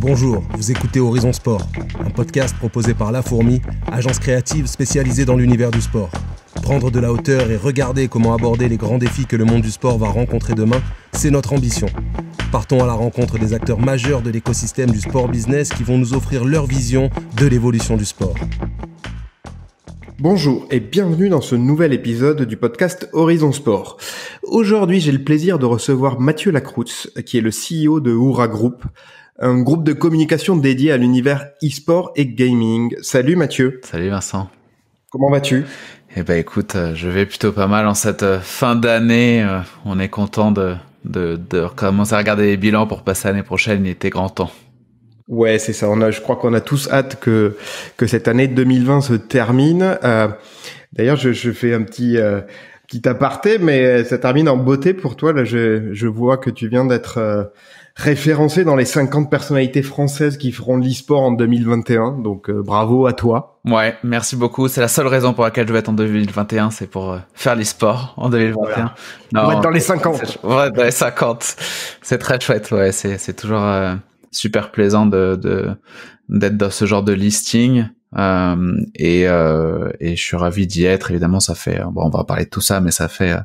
Bonjour, vous écoutez Horizon Sport, un podcast proposé par La Fourmi, agence créative spécialisée dans l'univers du sport. Prendre de la hauteur et regarder comment aborder les grands défis que le monde du sport va rencontrer demain, c'est notre ambition. Partons à la rencontre des acteurs majeurs de l'écosystème du sport business qui vont nous offrir leur vision de l'évolution du sport. Bonjour et bienvenue dans ce nouvel épisode du podcast Horizon Sport. Aujourd'hui, j'ai le plaisir de recevoir Mathieu Lacroutz, qui est le CEO de Oura Group un groupe de communication dédié à l'univers e-sport et gaming. Salut Mathieu. Salut Vincent. Comment vas-tu Eh ben écoute, euh, je vais plutôt pas mal en cette euh, fin d'année. Euh, on est content de, de, commencer à regarder les bilans pour passer l'année prochaine. Il était grand temps. Ouais, c'est ça. On a, je crois qu'on a tous hâte que que cette année 2020 se termine. D'ailleurs, je, fais un petit qui' petit aparté, mais ça termine en beauté pour toi. Là, je, je vois que tu viens d'être référencé dans les 50 personnalités françaises qui feront l'e-sport en 2021. Donc euh, bravo à toi. Ouais, merci beaucoup. C'est la seule raison pour laquelle je vais être en 2021, c'est pour euh, faire l'e-sport en 2021. on va être dans les 50. Ouais, dans les 50. C'est très chouette, ouais. C'est, toujours euh, super plaisant de, de, d'être dans ce genre de listing. Euh, et, euh, et, je suis ravi d'y être. Évidemment, ça fait, bon, on va parler de tout ça, mais ça fait euh,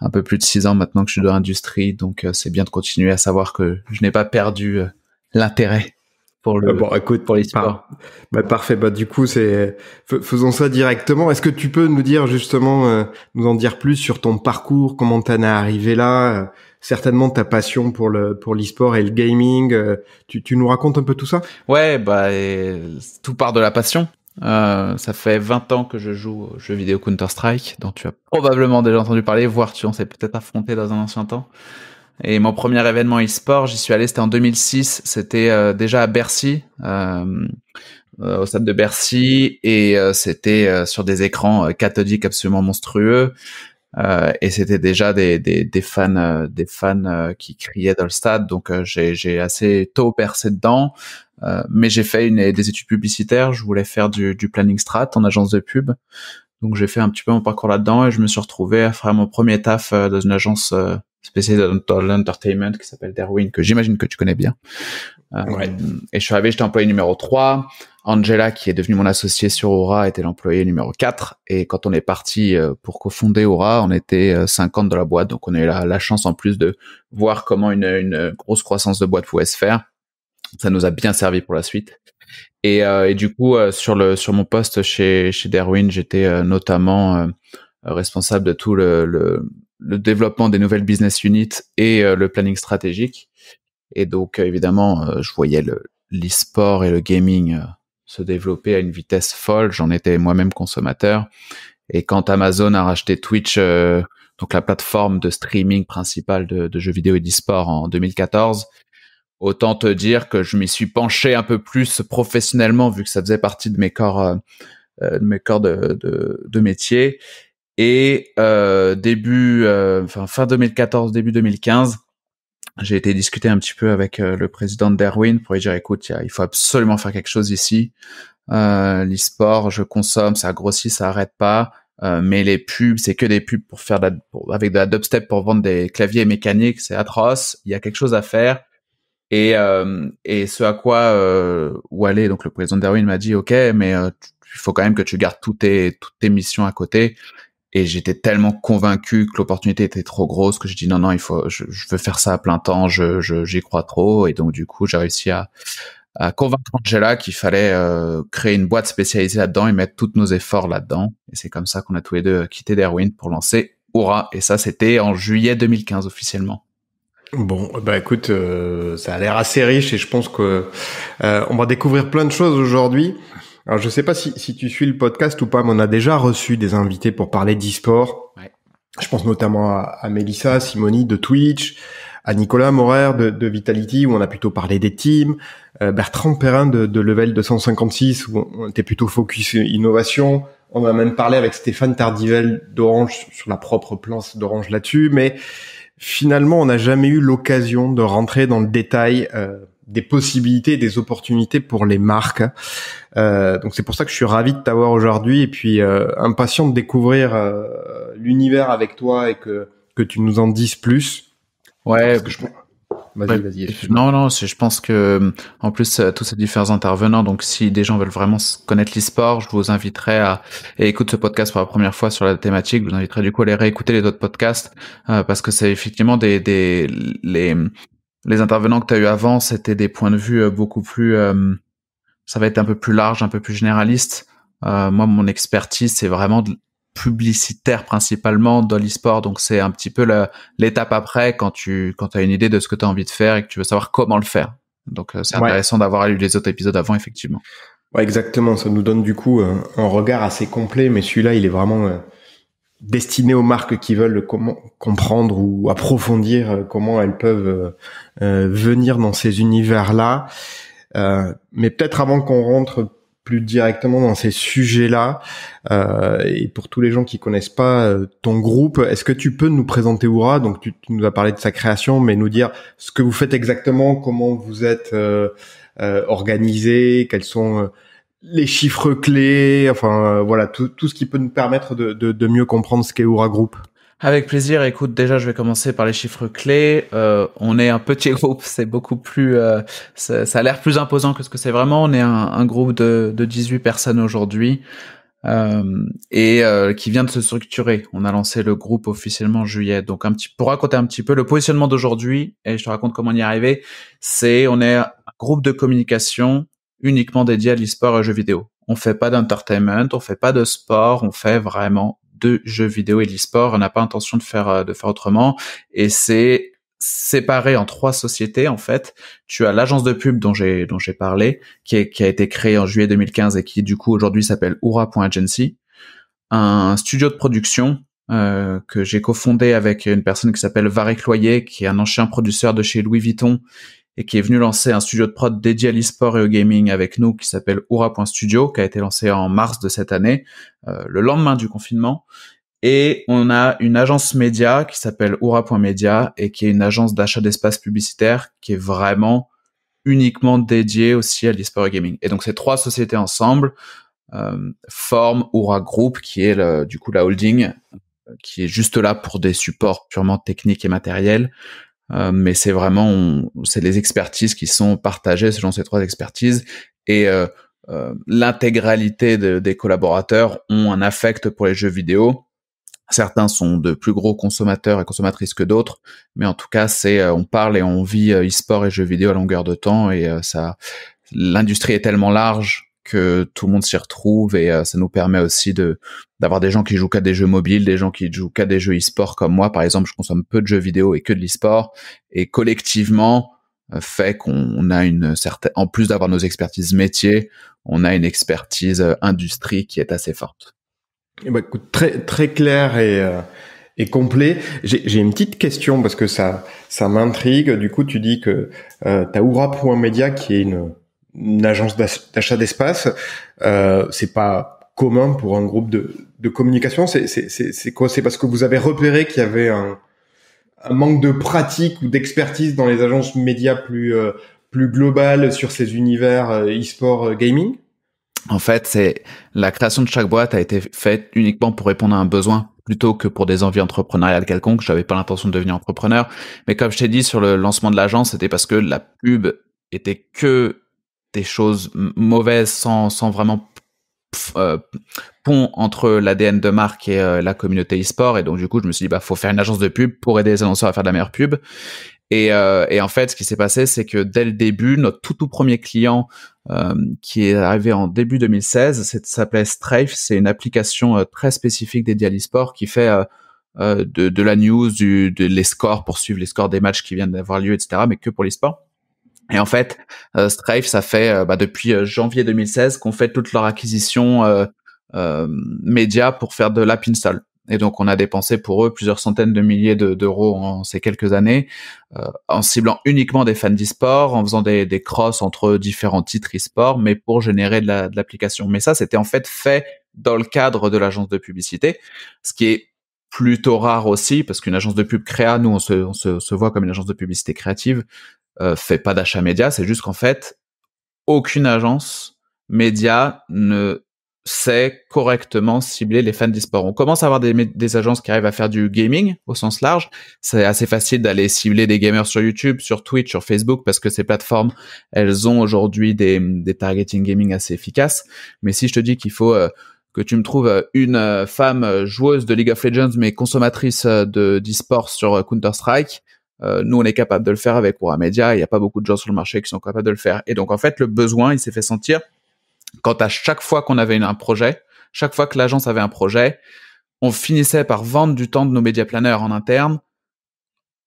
un peu plus de six ans maintenant que je suis dans l'industrie, donc euh, c'est bien de continuer à savoir que je n'ai pas perdu l'intérêt pour le ah bon, écoute, pour l'histoire. bah parfait. Bah du coup, c'est faisons ça directement. Est-ce que tu peux nous dire justement, nous en dire plus sur ton parcours, comment t'en es arrivé là certainement ta passion pour le pour l'e-sport et le gaming. Euh, tu, nous racontes un peu tout ça Ouais, bah tout part de la passion. Euh, ça fait 20 ans que je joue aux jeux vidéo Counter-Strike, dont tu as probablement déjà entendu parler, voire tu en sais peut-être affronté dans un ancien temps. Et mon premier événement e-sport, j'y suis allé, c'était en 2006, c'était euh, déjà à Bercy, euh, au stade de Bercy, et c'était sur des écrans cathodiques absolument monstrueux. Euh, et c'était déjà des, des, fans, des fans euh, euh, qui criaient dans le stade. Donc j'ai assez tôt percé dedans. mais j'ai fait une, des études publicitaires. Je voulais faire du, du planning strat en agence de pub. Donc j'ai fait un petit peu mon parcours là-dedans et je me suis retrouvé à faire mon premier taf dans une agence spécialisé dans l'entertainment qui s'appelle Derwin, que j'imagine que tu connais bien. Euh, ouais. Et je suis arrivé, j'étais employé numéro 3. Angela, qui est devenue mon associée sur Aura, était l'employé numéro 4. Et quand on est parti euh, pour cofonder Aura, on était 50 euh, de la boîte. Donc on a eu la, chance en plus de voir comment une, une, grosse croissance de boîte pouvait se faire. Ça nous a bien servi pour la suite. Et, et du coup, sur, le, sur mon poste chez, chez Derwin, j'étais notamment responsable de tout le, le le développement des nouvelles business units et euh, le planning stratégique. Et donc, euh, évidemment, euh, je voyais l'e-sport et le gaming se développer à une vitesse folle. J'en étais moi-même consommateur. Et quand Amazon a racheté Twitch, donc la plateforme de streaming principale de, jeux vidéo et d'e-sport en 2014, autant te dire que je m'y suis penché un peu plus professionnellement vu que ça faisait partie de mes corps, de mes corps de, de, de métier. Et euh, début, euh, enfin fin 2014, début 2015, j'ai été discuter un petit peu avec euh, le président de Derwin pour lui dire écoute, il faut absolument faire quelque chose ici. Euh, L'e-sport, je consomme, ça grossit, ça arrête pas. mais les pubs, c'est que des pubs pour faire de avec de la dubstep pour vendre des claviers mécaniques, c'est atroce. Il y a quelque chose à faire. Et, et ce à quoi où aller donc le président Darwin, m'a dit, ok, mais il faut quand même que tu gardes toutes tes toutes tes missions à côté. Et j'étais tellement convaincu que l'opportunité était trop grosse que j'ai dit non, non, il faut, je, je, veux faire ça à plein temps, je, j'y crois trop. Et donc, du coup, j'ai réussi à, à convaincre Angela qu'il fallait euh, créer une boîte spécialisée là-dedans et mettre tous nos efforts là-dedans. Et c'est comme ça qu'on a tous les deux quitté Derwin pour lancer Aura Et ça, c'était en juillet 2015 officiellement. Bon, bah écoute, euh, ça a l'air assez riche et je pense que euh, on va découvrir plein de choses aujourd'hui. Alors je sais pas si, si tu suis le podcast ou pas, mais on a déjà reçu des invités pour parler d'e-sport. Ouais. Je pense notamment à, à Mélissa Simoni de Twitch, à Nicolas Morer de, de, Vitality, où on a plutôt parlé des teams, euh, Bertrand Perrin de, de, Level 256, où on était plutôt focus innovation. On a même parlé avec Stéphane Tardivel d'Orange sur la propre planche d'Orange là-dessus, mais finalement, on n'a jamais eu l'occasion de rentrer dans le détail euh, des possibilités, des opportunités pour les marques. Euh, donc c'est pour ça que je suis ravi de t'avoir aujourd'hui et puis euh, impatient de découvrir euh, l'univers avec toi et que que tu nous en dises plus. Ouais. Vas-y, vas-y. Non, non, je pense que en plus euh, tous ces différents intervenants. Donc, si des gens veulent vraiment connaître l'e-sport, je vous inviterai à écouter ce podcast pour la première fois sur la thématique. Je vous inviterai du coup à aller réécouter les autres podcasts parce que c'est effectivement des, des les les intervenants que tu as eu avant, c'était des points de vue euh, beaucoup plus, euh, ça va être un peu plus large, un peu plus généraliste. Euh, moi, mon expertise, c'est vraiment publicitaire principalement dans le Donc, c'est un petit peu l'étape après quand tu quand as une idée de ce que tu as envie de faire et que tu veux savoir comment le faire. Donc, euh, c'est intéressant d'avoir lu les autres épisodes avant, effectivement. Ouais, exactement. Ça nous donne du coup un regard assez complet, mais celui-là, il est vraiment destiné aux marques qui veulent comprendre ou approfondir euh, comment elles peuvent euh, euh, venir dans ces univers-là. mais peut-être avant qu'on rentre plus directement dans ces sujets-là, et pour tous les gens qui connaissent pas ton groupe, est-ce que tu peux nous présenter Oura Donc tu, nous as parlé de sa création, mais nous dire ce que vous faites exactement, comment vous êtes organisé, quels sont les chiffres clés, enfin euh, voilà, tout, tout, ce qui peut nous permettre de, de, mieux comprendre ce qu'est Oura Group. Avec plaisir. Écoute, déjà, je vais commencer par les chiffres clés. Euh, on est un petit groupe, c'est beaucoup plus, euh, ça, a l'air plus imposant que ce que c'est vraiment. On est un, groupe de, de, 18 personnes aujourd'hui et qui vient de se structurer. On a lancé le groupe officiellement en juillet. Donc, un petit, pour raconter un petit peu le positionnement d'aujourd'hui et je te raconte comment on y est arrivé, c'est on est un groupe de communication uniquement dédié à l'e-sport et aux jeux vidéo. On fait pas d'entertainment, on fait pas de sport, on fait vraiment de jeux vidéo et l'e-sport. On n'a pas intention de faire euh, de faire autrement. Et c'est séparé en trois sociétés en fait. Tu as l'agence de pub dont j'ai dont j'ai parlé, qui, qui a été créée en juillet 2015 et qui du coup aujourd'hui s'appelle Oura.agency, un studio de production euh, que j'ai cofondé avec une personne qui s'appelle Varek Loyer, qui est un ancien producteur de chez Louis Vuitton et qui est venu lancer un studio de prod dédié à l'e-sport et au gaming avec nous qui s'appelle Oura.studio, qui a été lancé en mars de cette année, euh, le lendemain du confinement. Et on a une agence média qui s'appelle Oura.media et qui est une agence d'achat d'espace publicitaire qui est vraiment uniquement dédiée aussi à l'e-sport et gaming. Et donc ces trois sociétés ensemble euh, forment Oura Group, qui est le, du coup la holding euh, qui est juste là pour des supports purement techniques et matériels, euh, mais c'est vraiment, c'est les expertises qui sont partagées selon ces trois expertises et euh, euh, l'intégralité des collaborateurs ont un affect pour les jeux vidéo. Certains sont de plus gros consommateurs et consommatrices que d'autres, mais en tout cas, c'est on parle et on vit e-sport et jeux vidéo à longueur de temps et ça, l'industrie est tellement large que tout le monde s'y retrouve et euh, ça nous permet aussi de d'avoir des gens qui jouent qu'à des jeux mobiles, des gens qui jouent qu'à des jeux e-sport comme moi par exemple, je consomme peu de jeux vidéo et que de l'e-sport et collectivement euh, fait qu'on a une certaine en plus d'avoir nos expertises métiers, on a une expertise euh, industrie qui est assez forte. Eh ben, écoute, très très clair et et complet. J'ai une petite question parce que ça, ça m'intrigue. Du coup, tu dis que euh, tu as Oura.media qui est une, une agence d'achat d'espace. Euh, c'est pas commun pour un groupe de, de communication. C'est quoi C'est parce que vous avez repéré qu'il y avait un, un, manque de pratique ou d'expertise dans les agences médias plus euh, plus globales sur ces univers euh, e-sport euh, gaming. En fait, c'est la création de chaque boîte a été faite uniquement pour répondre à un besoin plutôt que pour des envies entrepreneuriales quelconques. J'avais pas l'intention de devenir entrepreneur, mais comme je t'ai dit sur le lancement de l'agence, c'était parce que la pub était que des choses mauvaises sans, sans vraiment euh, pont entre l'ADN de marque et euh, la communauté e-sport. Et donc, du coup, je me suis dit, bah, faut faire une agence de pub pour aider les annonceurs à faire de la meilleure pub. Et, euh, et en fait, ce qui s'est passé, c'est que dès le début, notre tout tout premier client qui est arrivé en début 2016, ça s'appelait Strafe. C'est une application très spécifique dédiée à l'e-sport qui fait de, la news, du, de les scores, pour suivre les scores des matchs qui viennent d'avoir lieu, etc., mais que pour l'e-sport. Et en fait, euh, Strafe, ça fait euh, bah, depuis euh, janvier 2016 qu'on fait toute leur acquisition euh, média pour faire de la install. Et donc, on a dépensé pour eux plusieurs centaines de milliers d'euros en ces quelques années, en ciblant uniquement des fans d'e-sport, en faisant des, crosses entre différents titres e-sport, mais pour générer de l'application. mais ça, c'était en fait fait dans le cadre de l'agence de publicité, ce qui est plutôt rare aussi, parce qu'une agence de pub créa, nous, on se, on se voit comme une agence de publicité créative. Euh, fait pas d'achat média, c'est juste qu'en fait, aucune agence média ne sait correctement cibler les fans d'e-sport. On commence à avoir des, agences qui arrivent à faire du gaming au sens large. C'est assez facile d'aller cibler des gamers sur YouTube, sur Twitch, sur Facebook, parce que ces plateformes, elles ont aujourd'hui des, targeting gaming assez efficaces. Mais si je te dis qu'il faut euh, que tu me trouves euh, une femme joueuse de League of Legends mais consommatrice de d'e-sport sur Counter-Strike, euh, nous, on est capable de le faire avec Aura Media. Il n'y a pas beaucoup de gens sur le marché qui sont capables de le faire. Et donc, en fait, le besoin, il s'est fait sentir quand à chaque fois qu'on avait un projet, chaque fois que l'agence avait un projet, on finissait par vendre du temps de nos médias planeurs en interne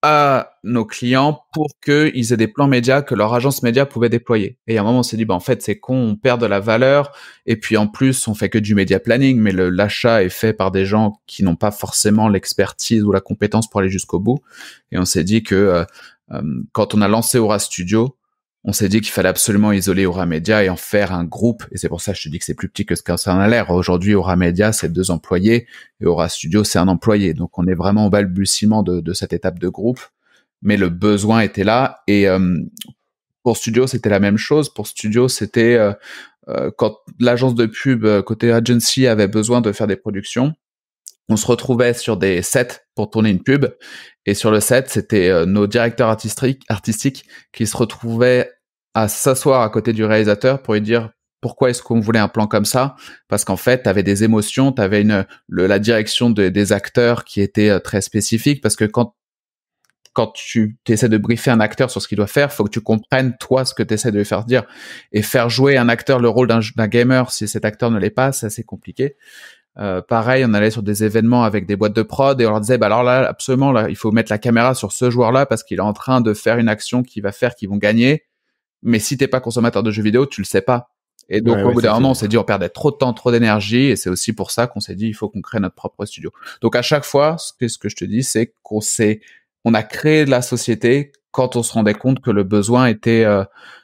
à nos clients pour qu'ils aient des plans médias que leur agence média pouvait déployer. Et à un moment, on s'est dit, bah, en fait, c'est con, on perd de la valeur. Et puis, en plus, on fait que du média planning, mais l'achat est fait par des gens qui n'ont pas forcément l'expertise ou la compétence pour aller jusqu'au bout. Et on s'est dit que euh, euh, quand on a lancé Aura Studio, on s'est dit qu'il fallait absolument isoler Aura Media et en faire un groupe. Et c'est pour ça que je te dis que c'est plus petit que ce qu'on s'en a l'air. Aujourd'hui, Aura Media, c'est deux employés et Aura Studio, c'est un employé. Donc, on est vraiment au balbutiement de, cette étape de groupe. Mais le besoin était là. Et euh, pour Studio, c'était la même chose. Pour Studio, c'était euh, euh, quand l'agence de pub côté agency avait besoin de faire des productions. On se retrouvait sur des sets pour tourner une pub. Et sur le set, c'était nos directeurs artistiques, artistiques qui se retrouvaient à s'asseoir à côté du réalisateur pour lui dire pourquoi est-ce qu'on voulait un plan comme ça Parce qu'en fait, tu avais des émotions, tu avais une, la direction des acteurs qui était euh, très spécifique, parce que quand, quand tu essaies de briefer un acteur sur ce qu'il doit faire, faut que tu comprennes, toi, ce que tu essaies de lui faire dire. Et faire jouer un acteur le rôle d'un gamer, si cet acteur ne l'est pas, c'est assez compliqué. Euh, pareil, on allait sur des événements avec des boîtes de prod et on leur disait, bah alors là, absolument, là, il faut mettre la caméra sur ce joueur-là parce qu'il est en train de faire une action qui va faire qu'ils vont gagner mais si t'es pas consommateur de jeux vidéo, tu le sais pas. Et donc, au bout d'un moment, on s'est dit, on perdait trop de temps, trop d'énergie, et c'est aussi pour ça qu'on s'est dit, il faut qu'on crée notre propre studio. Donc, à chaque fois, ce que, je te dis, c'est qu'on s'est, on a créé de la société quand on se rendait compte que le besoin était, euh,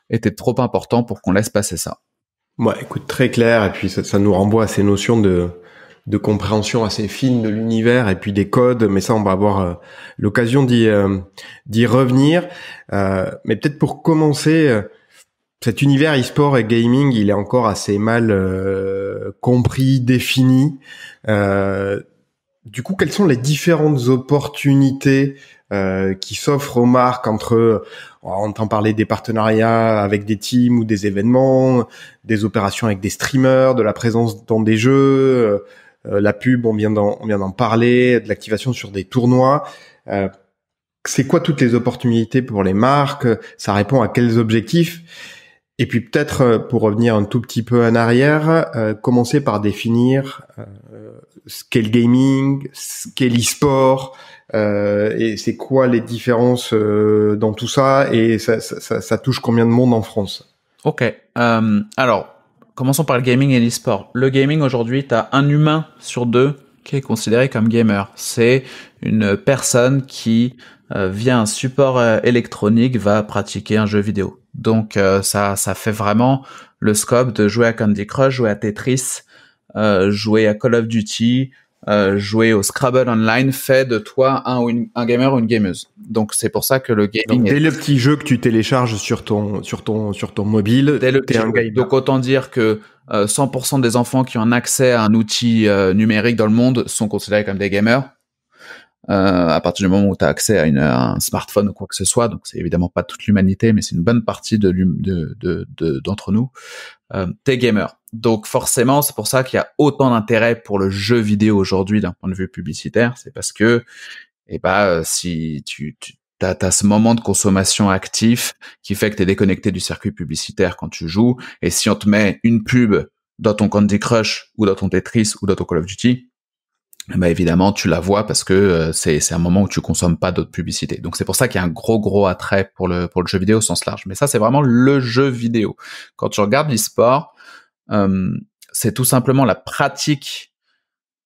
était trop important pour qu'on laisse passer ça. Moi, écoute, très clair, et puis ça nous renvoie à ces notions de, de compréhension assez fine de l'univers et puis des codes, mais ça on va avoir euh, l'occasion d'y euh, revenir. Euh, mais peut-être pour commencer, cet univers e-sport et gaming, il est encore assez mal compris, défini. du coup, quelles sont les différentes opportunités qui s'offrent aux marques entre on entend parler des partenariats avec des teams ou des événements, des opérations avec des streamers, de la présence dans des jeux, euh, la pub, on vient d'en parler, de l'activation sur des tournois. Euh, c'est quoi toutes les opportunités pour les marques Ça répond à quels objectifs et puis peut-être, euh, pour revenir un tout petit peu en arrière, commencer par définir ce qu'est le gaming, ce qu'est l'e-sport, et c'est quoi les différences dans tout ça, et ça, ça, touche combien de monde en France Ok. alors, commençons par le gaming et l'e-sport. Le gaming aujourd'hui, tu as un humain sur deux qui est considéré comme gamer. C'est une personne qui, euh, via un support euh, électronique, va pratiquer un jeu vidéo. Donc euh, ça, ça fait vraiment le scope de jouer à Candy Crush, jouer à Tetris, jouer à Call of Duty, euh, jouer au Scrabble online fait de toi un, ou un gamer ou une gameuse. Donc c'est pour ça que le gaming. Donc, dès le petit jeu que tu télécharges sur ton sur ton sur ton mobile. Dès le petit un Donc autant dire que 100% euh, des enfants qui ont accès à un outil euh, numérique dans le monde sont considérés comme des gamers. à partir du moment où tu as accès à, un smartphone ou quoi que ce soit, donc c'est évidemment pas toute l'humanité, mais c'est une bonne partie de d'entre de, de, nous, t'es gamer. Donc forcément, c'est pour ça qu'il y a autant d'intérêt pour le jeu vidéo aujourd'hui d'un point de vue publicitaire. C'est parce que, eh ben, euh, si tu, tu as, ce moment de consommation actif qui fait que tu es déconnecté du circuit publicitaire quand tu joues. Et si on te met une pub dans ton Candy Crush ou dans ton Tetris ou dans ton Call of Duty, eh ben évidemment tu la vois parce que euh, c'est c'est un moment où tu consommes pas d'autres publicités. Donc c'est pour ça qu'il y a un gros gros attrait pour le pour le jeu vidéo au sens large. Mais ça c'est vraiment le jeu vidéo. Quand tu regardes l'e-sport, euh, c'est tout simplement la pratique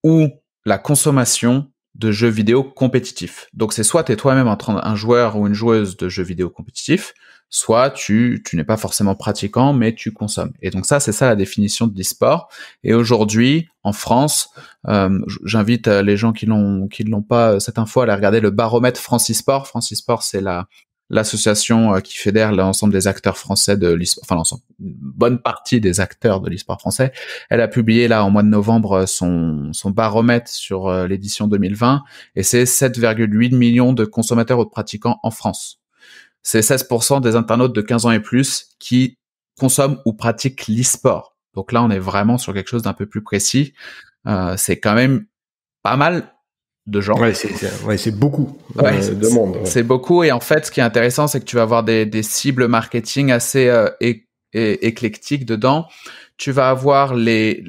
ou la consommation de jeux vidéo compétitifs. Donc c'est soit tu es toi-même un, joueur ou une joueuse de jeux vidéo compétitifs, soit tu, tu n'es pas forcément pratiquant, mais tu consommes. Et donc ça, c'est ça la définition de l'e-sport. Et aujourd'hui, en France, euh, j'invite euh, les gens qui l'ont qui l'ont pas cette info à aller regarder le baromètre France e-sport. France e-sport, c'est la l'association euh, qui fédère l'ensemble des acteurs français de l'esport, enfin l'ensemble, une bonne partie des acteurs de l'esport français. Elle a publié là en mois de novembre euh, son, son baromètre sur euh, l'édition 2020 et c'est 7,8 millions de consommateurs ou de pratiquants en France. C'est 16% des internautes de 15 ans et plus qui consomment ou pratiquent l'esport. Donc là, on est vraiment sur quelque chose d'un peu plus précis. Euh, c'est quand même pas mal de gens. Ouais, c'est beaucoup euh, ouais, de monde. C'est beaucoup et en fait, ce qui est intéressant, c'est que tu vas avoir des, cibles marketing assez euh, éclectiques dedans. Tu vas avoir les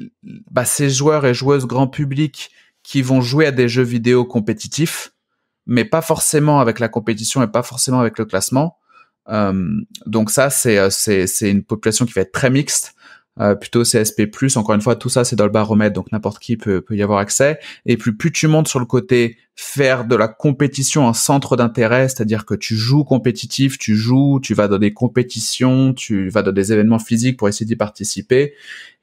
bah, ces joueurs et joueuses grand public qui vont jouer à des jeux vidéo compétitifs, mais pas forcément avec la compétition et pas forcément avec le classement. Euh, donc ça, euh, c'est c'est une population qui va être très mixte. Euh, plutôt CSP+, encore une fois, tout ça c'est dans le baromètre, donc n'importe qui peut, y avoir accès. Et puis plus tu montes sur le côté faire de la compétition un centre d'intérêt, c'est-à-dire que tu joues compétitif, tu joues, tu vas dans des compétitions, tu vas dans des événements physiques pour essayer d'y participer.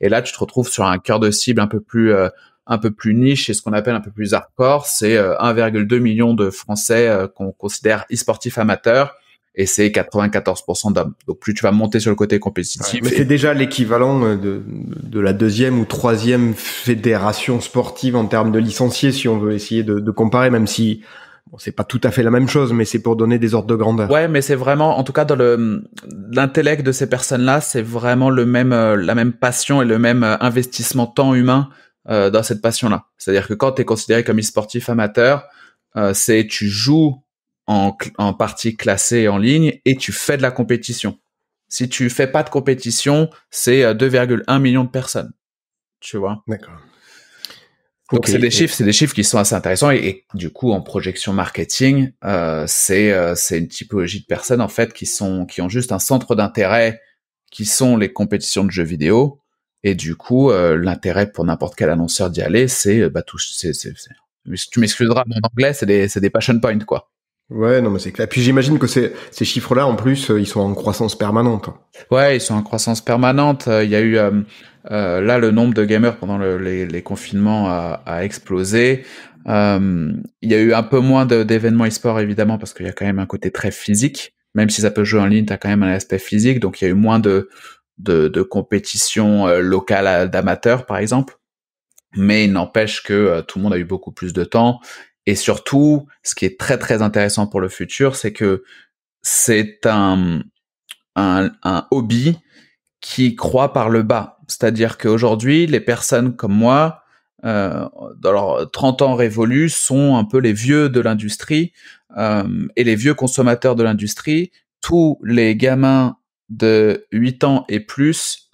Et là, tu te retrouves sur un cœur de cible un peu plus euh, un peu plus niche et ce qu'on appelle un peu plus hardcore, c'est 1,2 euh, million de Français qu'on considère e-sportifs amateurs et c'est 94% d'hommes. Donc plus tu vas monter sur le côté compétitif. mais c'est déjà l'équivalent euh, de, de la deuxième ou troisième fédération sportive en termes de licenciés, si on veut essayer de, de comparer, même si bon, c'est pas tout à fait la même chose, mais c'est pour donner des ordres de grandeur. Ouais, mais c'est vraiment, en tout cas, dans le l'intellect de ces personnes-là, c'est vraiment le même, euh, la même passion et le même euh, investissement temps humain euh, dans cette passion-là. C'est-à-dire que quand tu es considéré comme e-sportif amateur, euh, c'est tu joues en, partie classée en ligne et tu fais de la compétition. Si tu fais pas de compétition, c'est 2,1 euh, millions de personnes. Tu vois. D'accord. Donc c'est des chiffres, c'est des chiffres qui sont assez intéressants et, du coup en projection marketing, euh, c'est euh, c'est une typologie de personnes en fait qui sont qui ont juste un centre d'intérêt qui sont les compétitions de jeux vidéo et du coup l'intérêt pour n'importe quel annonceur d'y aller, c'est bah tout tu m'excuseras en anglais, c'est des c'est des passion points quoi. Ouais, non, mais c'est clair. Puis j'imagine que ces, chiffres-là, en plus, euh, ils sont en croissance permanente. Ouais, ils sont en croissance permanente. Euh, il y a eu, euh, là, le nombre de gamers pendant les, confinements a, explosé. il y a eu un peu moins d'événements e-sport, évidemment, parce qu'il y a quand même un côté très physique. Même si ça peut jouer en ligne, tu as quand même un aspect physique. Donc, il y a eu moins de, de, compétitions locales d'amateurs, par exemple. Mais il n'empêche que tout le monde a eu beaucoup plus de temps et surtout, ce qui est très très intéressant pour le futur, c'est que c'est un, un, hobby qui croît par le bas. C'est-à-dire qu'aujourd'hui, les personnes comme moi, euh, dans leurs 30 ans révolus, sont un peu les vieux de l'industrie euh, et les vieux consommateurs de l'industrie. Tous les gamins de 8 ans et plus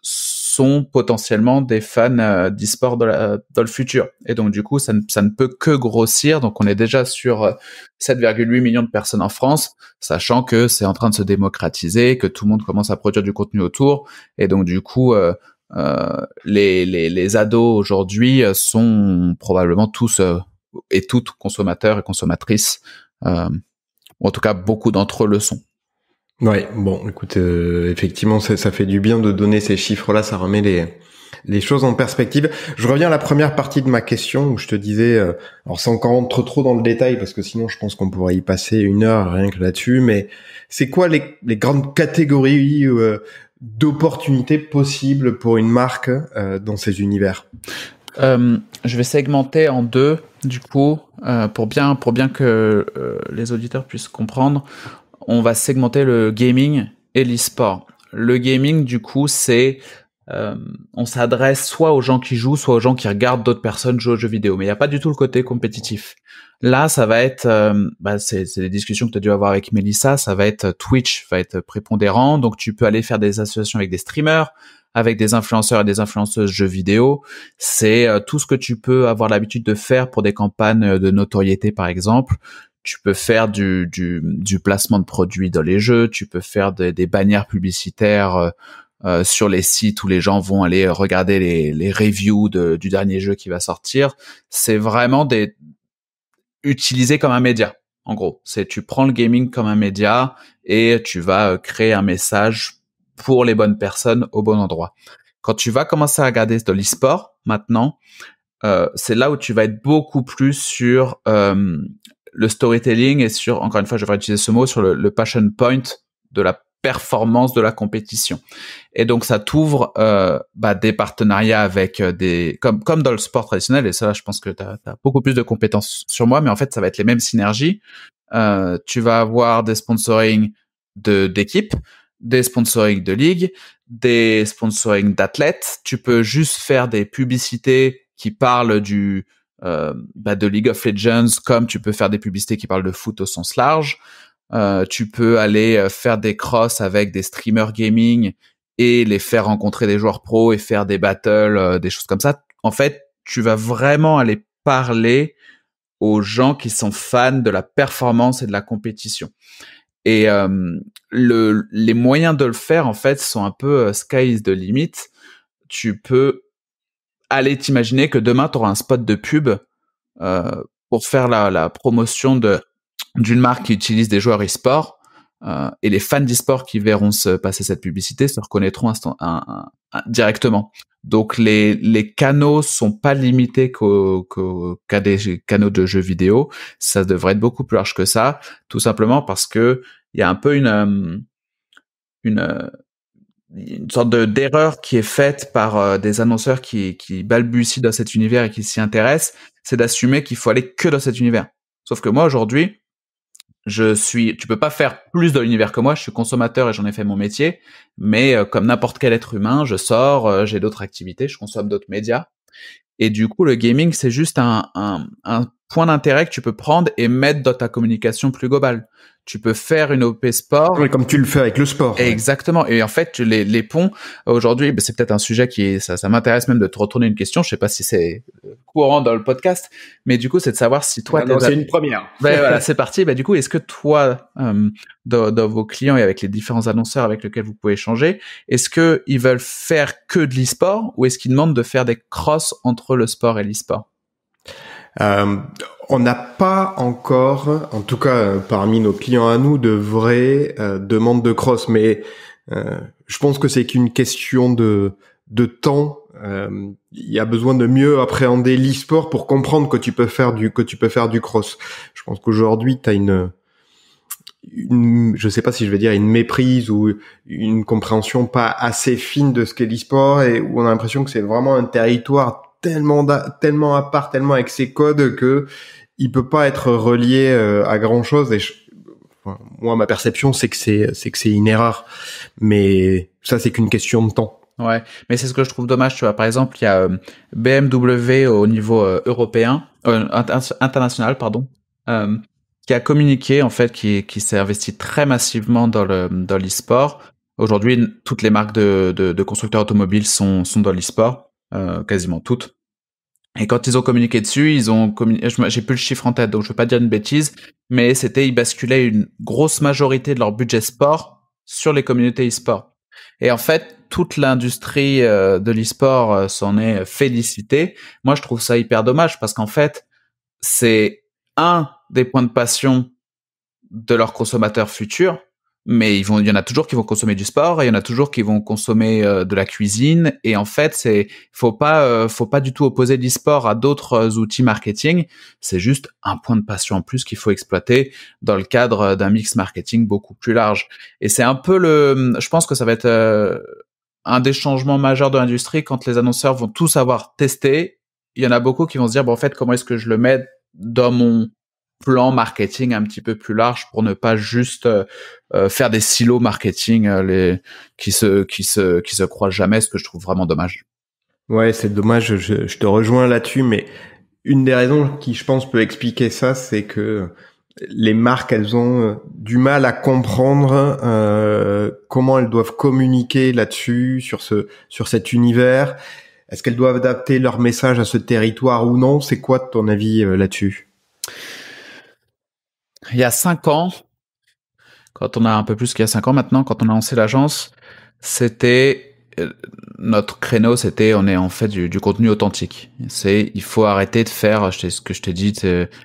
sont potentiellement des fans euh, d'e-sport euh, dans, le futur. Et donc, du coup, ça ne, ça ne peut que grossir. Donc, on est déjà sur 7,8 euh, millions de personnes en France, sachant que c'est en train de se démocratiser, que tout le monde commence à produire du contenu autour. Et donc, du coup, les, les, les, ados aujourd'hui sont probablement tous et toutes consommateurs et consommatrices. en tout cas, beaucoup d'entre eux le sont. Ouais, bon, écoute, euh, effectivement, ça, fait du bien de donner ces chiffres-là, ça remet les, les choses en perspective. Je reviens à la première partie de ma question où je te disais, euh, alors sans encore entre trop dans le détail parce que sinon je pense qu'on pourrait y passer une heure rien que là-dessus, mais c'est quoi les, grandes catégories euh, d'opportunités possibles pour une marque dans ces univers Je vais segmenter en deux, du coup, pour bien pour bien que les auditeurs puissent comprendre on va segmenter le gaming et l'e-sport. Le gaming, du coup, c'est euh, on s'adresse soit aux gens qui jouent, soit aux gens qui regardent d'autres personnes jouer aux jeux vidéo. Mais il n'y a pas du tout le côté compétitif. Là, ça va être, euh, bah, c'est des discussions que tu as dû avoir avec Melissa, ça va être euh, Twitch, va être prépondérant. Donc tu peux aller faire des associations avec des streamers, avec des influenceurs et des influenceuses jeux vidéo. C'est tout ce que tu peux avoir l'habitude de faire pour des campagnes de notoriété, par exemple tu peux faire du, du, du, placement de produits dans les jeux, tu peux faire des, des bannières publicitaires euh, euh, sur les sites où les gens vont aller regarder les, les reviews de, du dernier jeu qui va sortir. C'est vraiment des utilisé comme un média. En gros, c'est tu prends le gaming comme un média et tu vas euh, créer un message pour les bonnes personnes au bon endroit. Quand tu vas commencer à regarder de l'e-sport maintenant, euh, c'est là où tu vas être beaucoup plus sur euh, le storytelling est sur, encore une fois, je vais utiliser ce mot, sur le, passion point de la performance de la compétition. Et donc ça t'ouvre euh, bah, des partenariats avec euh, des comme comme dans le sport traditionnel et ça je pense que tu as, beaucoup plus de compétences sur moi mais en fait ça va être les mêmes synergies. Euh, tu vas avoir des sponsoring de d'équipes, des sponsorings de ligues, des sponsoring d'athlètes, tu peux juste faire des publicités qui parlent du euh, bah, de League of Legends, comme tu peux faire des publicités qui parlent de foot au sens large. Euh, tu peux aller euh, faire des crosses avec des streamers gaming et les faire rencontrer des joueurs pros et faire des battles, des choses comme ça. En fait, tu vas vraiment aller parler aux gens qui sont fans de la performance et de la compétition. Et euh, le, les moyens de le faire, en fait, sont un peu sky is the limit. Tu peux allez t'imaginer que demain, tu auras un spot de pub euh, pour faire la, promotion de d'une marque qui utilise des joueurs e-sport. Euh, et les fans d'e-sport qui verront se passer cette publicité se reconnaîtront directement. Donc les, les canaux sont pas limités qu'aux qu'à des canaux de jeux vidéo. Ça devrait être beaucoup plus large que ça, tout simplement parce que il y a un peu une euh, une une sorte de d'erreur qui est faite par euh, des annonceurs qui, qui balbutient dans cet univers et qui s'y intéressent, c'est d'assumer qu'il faut aller que dans cet univers. Sauf que moi aujourd'hui, je suis, tu peux pas faire plus dans l'univers que moi. Je suis consommateur et j'en ai fait mon métier, mais euh, comme n'importe quel être humain, je sors, euh, j'ai d'autres activités, je consomme d'autres médias, et du coup le gaming c'est juste un, un, un point d'intérêt que tu peux prendre et mettre dans ta communication plus globale. Tu peux faire une OP sport. comme tu le fais avec le sport. Exactement. Et en fait, les, les ponts, aujourd'hui, ben, c'est peut-être un sujet qui ça, m'intéresse même de te retourner une question. Je sais pas si c'est courant dans le podcast, mais du coup, c'est de savoir si toi. c'est une première. Ben, c'est parti. Ben, du coup, est-ce que toi, euh, dans, vos clients et avec les différents annonceurs avec lesquels vous pouvez échanger, est-ce qu'ils veulent faire que de l'e-sport ou est-ce qu'ils demandent de faire des crosses entre le sport et l'e-sport? Euh, on n'a pas encore, en tout cas euh, parmi nos clients à nous, de vraies euh, demandes de cross, mais je pense que c'est qu'une question de, de temps. Il y a besoin de mieux appréhender l'e-sport pour comprendre que tu peux faire du que tu peux faire du cross. Je pense qu'aujourd'hui, tu as une, une, je sais pas si je vais dire une méprise ou une compréhension pas assez fine de ce qu'est l'e-sport et où on a l'impression que c'est vraiment un territoire tellement tellement à part, tellement avec ses codes que il peut pas être relié euh, à grand chose. Et moi, ma perception, c'est que c'est c'est que c'est une erreur, mais ça, c'est qu'une question de temps. Ouais, mais c'est ce que je trouve dommage. Tu vois, par exemple, il y a euh, BMW au niveau euh, européen, international, pardon, qui a communiqué en fait, qui qui s'est investi très massivement dans le dans l'e-sport. Aujourd'hui, toutes les marques de, de, de constructeurs automobiles sont sont dans l'e-sport euh, quasiment toutes. Et quand ils ont communiqué dessus, ils ont j'ai plus le chiffre en tête, donc je veux pas dire une bêtise, mais c'était ils basculaient une grosse majorité de leur budget sport sur les communautés e-sport. Et en fait, toute l'industrie euh, de l'e-sport euh, s'en est félicitée. Moi, je trouve ça hyper dommage parce qu'en fait, c'est un des points de passion de leurs consommateurs futurs, mais ils vont, il y en a toujours qui vont consommer du sport, et il y en a toujours qui vont consommer euh, de la cuisine. Et en fait, c'est faut pas, euh, faut pas du tout opposer l'e-sport à d'autres euh, outils marketing. C'est juste un point de passion en plus qu'il faut exploiter dans le cadre d'un mix marketing beaucoup plus large. Et c'est un peu le, je pense que ça va être un des changements majeurs de l'industrie quand les annonceurs vont tous avoir testé. Il y en a beaucoup qui vont se dire bon en fait comment est-ce que je le mets dans mon plan marketing un petit peu plus large pour ne pas juste euh, euh, faire des silos marketing euh, les, qui se qui se qui se croient jamais, ce que je trouve vraiment dommage. Ouais, c'est dommage. Je, je te rejoins là-dessus, mais une des raisons qui je pense peut expliquer ça, c'est que les marques, elles ont du mal à comprendre euh, comment elles doivent communiquer là-dessus, sur ce, sur cet univers. Est-ce qu'elles doivent adapter leur message à ce territoire ou non C'est quoi ton avis là-dessus il y a cinq ans, quand on a un peu plus qu'il y a cinq ans maintenant, quand on a lancé l'agence, c'était euh, notre créneau, c'était on est en fait du, contenu authentique. C'est il faut arrêter de faire je ce que je t'ai dit.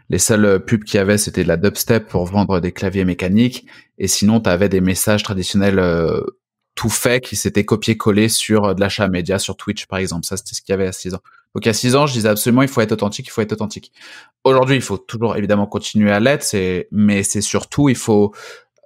Les seules pubs qu'il y avait, c'était de la dubstep pour vendre des claviers mécaniques, et sinon tu avais des messages traditionnels euh, tout faits qui s'étaient copiés-collés sur euh, de l'achat média sur Twitch par exemple. Ça c'était ce qu'il y avait à six ans. Donc il y a six ans, je disais absolument il faut être authentique, il faut être authentique. Aujourd'hui, il faut toujours évidemment continuer à l'être, mais c'est surtout il faut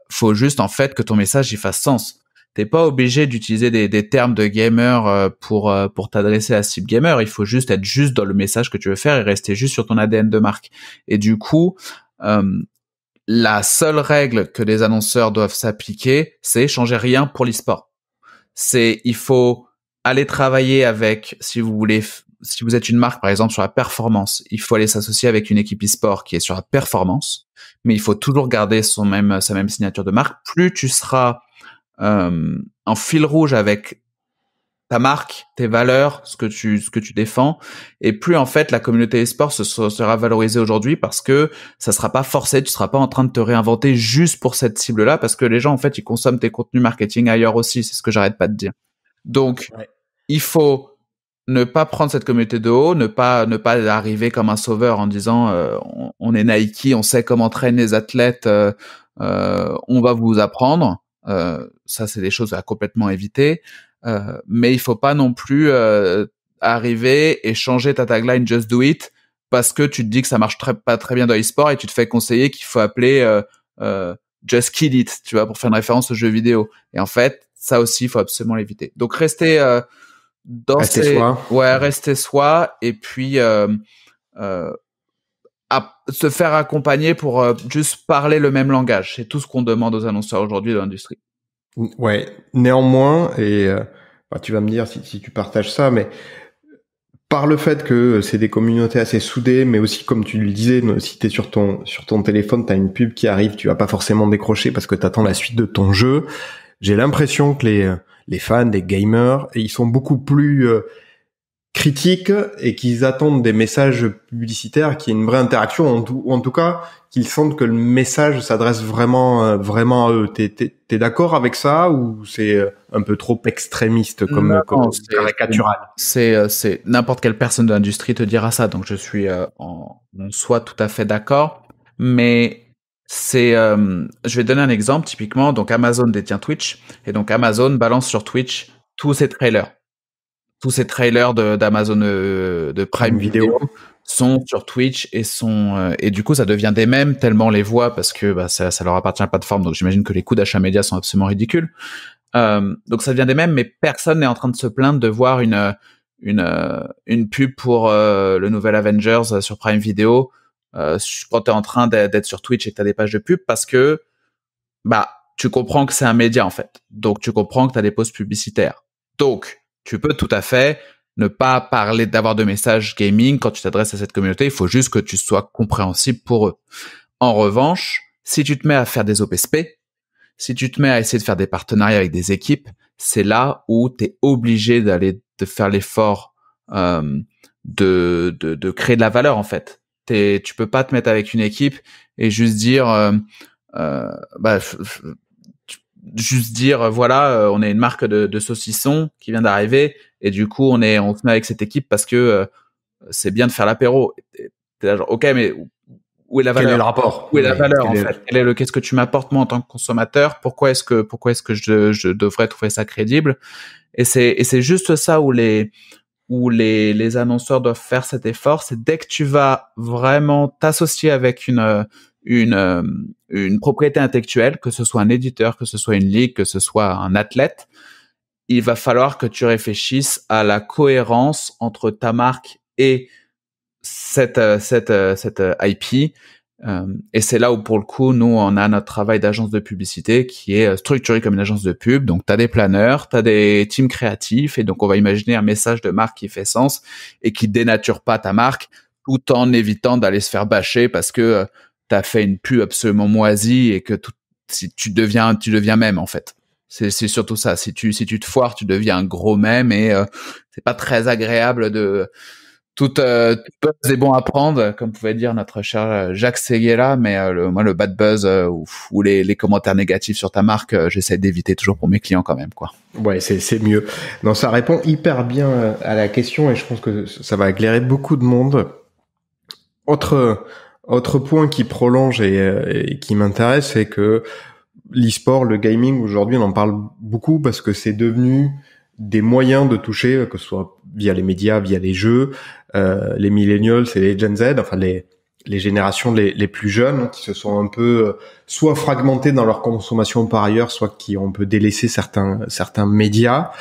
faut juste en fait que ton message y fasse sens. T'es pas obligé d'utiliser des, des, termes de gamer euh, pour euh, pour t'adresser à type cible gamer. Il faut juste être juste dans le message que tu veux faire et rester juste sur ton ADN de marque. Et du coup, euh, la seule règle que les annonceurs doivent s'appliquer, c'est changer rien pour l'e-sport. C'est il faut aller travailler avec, si vous voulez, si vous êtes une marque, par exemple, sur la performance, il faut aller s'associer avec une équipe e-sport qui est sur la performance, mais il faut toujours garder son même, sa même signature de marque. Plus tu seras euh, en fil rouge avec ta marque, tes valeurs, ce que tu, ce que tu défends, et plus en fait la communauté e-sport se, sera valorisée aujourd'hui parce que ça sera pas forcé, tu seras pas en train de te réinventer juste pour cette cible-là, parce que les gens en fait ils consomment tes contenus marketing ailleurs aussi, c'est ce que j'arrête pas de dire. Donc il faut ne pas prendre cette communauté de haut, ne pas ne pas arriver comme un sauveur en disant euh, on, est Nike, on sait comment entraîner les athlètes, euh, euh, on va vous apprendre. ça, c'est des choses à complètement éviter. mais il faut pas non plus arriver et changer ta tagline Just Do It parce que tu te dis que ça marche très, pas très bien dans le sport et tu te fais conseiller qu'il faut appeler Just Kill It, tu vois, pour faire une référence au jeu vidéo. Et en fait, ça aussi, il faut absolument l'éviter. Donc rester rester soi. Ouais, rester soi et puis euh, euh, se faire accompagner pour euh, juste parler le même langage. C'est tout ce qu'on demande aux annonceurs aujourd'hui de l'industrie. Ouais. Néanmoins, et bah, tu vas me dire si, tu partages ça, mais par le fait que c'est des communautés assez soudées, mais aussi comme tu le disais, si t'es sur ton sur ton téléphone, t'as une pub qui arrive, tu vas pas forcément décrocher parce que t'attends la suite de ton jeu. J'ai l'impression que les les fans, les gamers, ils sont beaucoup plus euh, critiques et qu'ils attendent des messages publicitaires qui aient une vraie interaction, ou en tout cas qu'ils sentent que le message s'adresse vraiment, euh, vraiment à eux. T'es, es, d'accord avec ça ou c'est euh, un peu trop extrémiste comme, C'est, c'est n'importe quelle personne de l'industrie te dira ça, donc je suis en, en soi tout à fait d'accord, mais c'est, euh, je vais donner un exemple typiquement. Donc Amazon détient Twitch et donc Amazon balance sur Twitch tous ses trailers, tous ces trailers d'Amazon euh, de, Prime Video sont sur Twitch et sont euh, et du coup ça devient des mêmes tellement les voix parce que bah, ça, leur appartient à la plateforme donc j'imagine que les coûts d'achat média sont absolument ridicules donc ça devient des mêmes mais personne n'est en train de se plaindre de voir une une une pub pour le nouvel Avengers sur Prime Video euh, quand tu es en train d'être sur Twitch et que tu as des pages de pub parce que bah tu comprends que c'est un média en fait. Donc tu comprends que tu as des posts publicitaires. Donc tu peux tout à fait ne pas parler d'avoir de messages gaming quand tu t'adresses à cette communauté, il faut juste que tu sois compréhensible pour eux. En revanche, si tu te mets à faire des OPSP, si tu te mets à essayer de faire des partenariats avec des équipes, c'est là où tu es obligé d'aller de faire l'effort euh, de, de, de créer de la valeur en fait t'es, tu peux pas te mettre avec une équipe et juste dire, euh, euh, bah, juste dire euh, voilà on est une marque de, saucisson qui vient d'arriver et du coup on est on se met avec cette équipe parce que c'est bien de faire l'apéro ok mais où est la valeur le rapport où est la valeur en qu'est-ce que tu m'apportes moi en tant que consommateur pourquoi est-ce que pourquoi est-ce que je, je devrais trouver ça crédible et c'est et c'est juste ça où les les, annonceurs doivent faire cet effort, c'est dès que tu vas vraiment t'associer avec une, une, euh, une propriété intellectuelle, que ce soit un éditeur, que ce soit une ligue, que ce soit un athlète, il va falloir que tu réfléchisses à la cohérence entre ta marque et cette, euh, cette euh, IP euh, et c'est là où, pour le coup, nous, on a notre travail d'agence de publicité qui est euh, structuré comme une agence de pub. Donc, tu as des planeurs, tu as des teams créatifs, et donc on va imaginer un message de marque qui fait sens et qui dénature pas ta marque, tout en évitant d'aller se faire bâcher parce que euh, tu as fait une pub absolument moisie et que si tu deviens, tu deviens même en fait. C'est surtout ça. Si tu si tu te foires, tu deviens un gros même et euh, c'est pas très agréable de euh, tout, buzz est bon à prendre, comme pouvait dire notre cher euh, Jacques Seguela, mais euh, le, moi, le bad buzz ou, les, commentaires négatifs sur ta marque, j'essaie d'éviter toujours pour mes clients quand même, quoi. Ouais, c'est mieux. Non, ça répond hyper bien à la question et je pense que ça va éclairer beaucoup de monde. Autre, autre point qui prolonge et, et qui m'intéresse, c'est que l'e-sport, le gaming, aujourd'hui, on en parle beaucoup parce que c'est devenu des moyens de toucher, que ce soit via les médias, via les jeux, euh, les millennials et les Gen Z, enfin les, les générations les, les, plus jeunes hein, qui se sont un peu euh, soit fragmentées dans leur consommation par ailleurs, soit qui ont un peu délaissé certains, certains médias.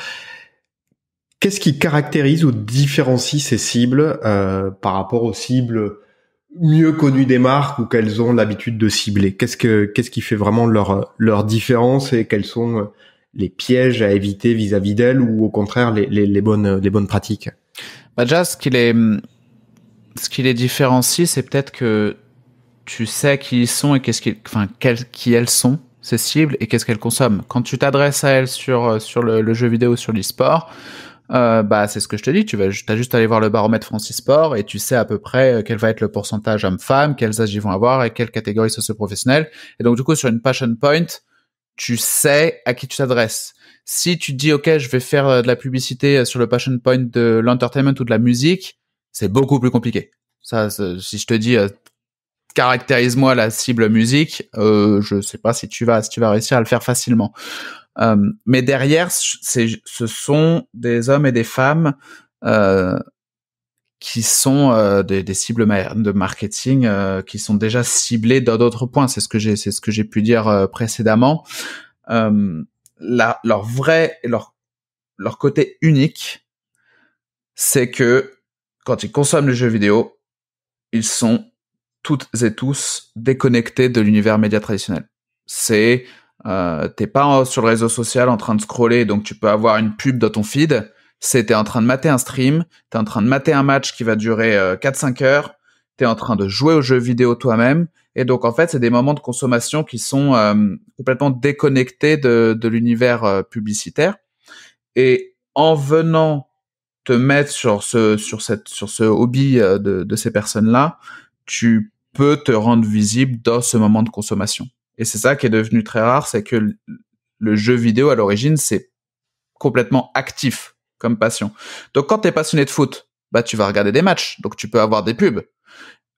Qu'est-ce qui caractérise ou différencie ces cibles euh, par rapport aux cibles mieux connues des marques ou qu'elles ont l'habitude de cibler Qu'est-ce que qu'est-ce qui fait vraiment leur leur différence et qu'elles sont les pièges à éviter vis-à-vis d'elle ou au contraire les, bonnes, les bonnes pratiques bah Déjà, ce qui les, ce qui les différencie, c'est peut-être que tu sais qui ils sont et qu'est-ce qu'ils, enfin, qui elles sont, ces cibles, et qu'est-ce qu'elles consomment. Quand tu t'adresses à elles sur, sur le, jeu vidéo, sur l'e-sport, euh, bah, c'est ce que je te dis. Tu vas, as juste à aller voir le baromètre France Sport et tu sais à peu près euh, quel va être le pourcentage hommes-femmes, quels âges ils vont avoir et quelle catégorie socio professionnelles Et donc, du coup, sur une passion point, tu sais à qui tu t'adresses. Si tu dis OK, je vais faire euh, de la publicité euh, sur le passion point de l'entertainment ou de la musique, c'est beaucoup plus compliqué. Ça, si je te dis euh, caractérise-moi la cible musique, euh, je sais pas si tu vas si tu vas réussir à le faire facilement. mais derrière, ce sont des hommes et des femmes qui sont euh, des, des, cibles de marketing euh, qui sont déjà ciblées dans d'autres points. C'est ce que j'ai, c'est ce que j'ai pu dire euh, précédemment. Euh, la, leur vrai, leur leur côté unique, c'est que quand ils consomment le jeu vidéo, ils sont toutes et tous déconnectés de l'univers média traditionnel. C'est t'es pas sur le réseau social en train de scroller, donc tu peux avoir une pub dans ton feed c'est en train de mater un stream, t'es en train de mater un match qui va durer 4-5 euh, heures, t'es en train de jouer au jeu vidéo toi-même. Et donc, en fait, c'est des moments de consommation qui sont euh, complètement déconnectés de, l'univers euh, publicitaire. Et en venant te mettre sur ce, sur cette, sur ce hobby de, ces personnes-là, tu peux te rendre visible dans ce moment de consommation. Et c'est ça qui est devenu très rare, c'est que le jeu vidéo à l'origine, c'est complètement actif comme passion. Donc quand tu es passionné de foot, bah tu vas regarder des matchs, donc tu peux avoir des pubs.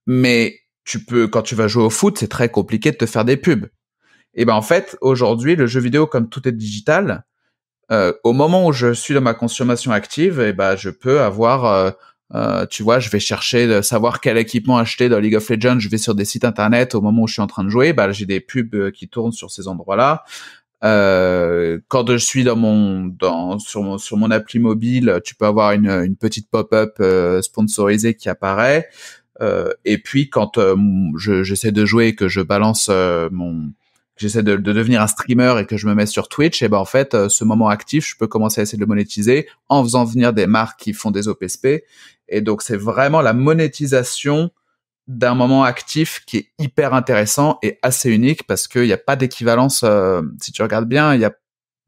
Mais tu peux quand tu vas jouer au foot, c'est très compliqué de te faire des pubs. Et ben en fait, aujourd'hui, le jeu vidéo comme tout est digital, euh, au moment où je suis dans ma consommation active, et eh ben je peux avoir euh, euh, tu vois, je vais chercher de savoir quel équipement acheter dans League of Legends. Je vais sur des sites internet au moment où je suis en train de jouer. Bah, j'ai des pubs qui tournent sur ces endroits-là. Euh, quand je suis dans mon dans sur mon sur mon appli mobile, tu peux avoir une, une petite pop-up euh, sponsorisée qui apparaît. Euh, et puis quand euh, j'essaie de jouer et que je balance euh, mon j'essaie de, de, devenir un streamer et que je me mets sur Twitch, et eh ben en fait, ce moment actif, je peux commencer à essayer de le monétiser en faisant venir des marques qui font des OPSP. Et donc c'est vraiment la monétisation d'un moment actif qui est hyper intéressant et assez unique parce qu'il n'y a pas d'équivalence, euh, si tu regardes bien, il n'y a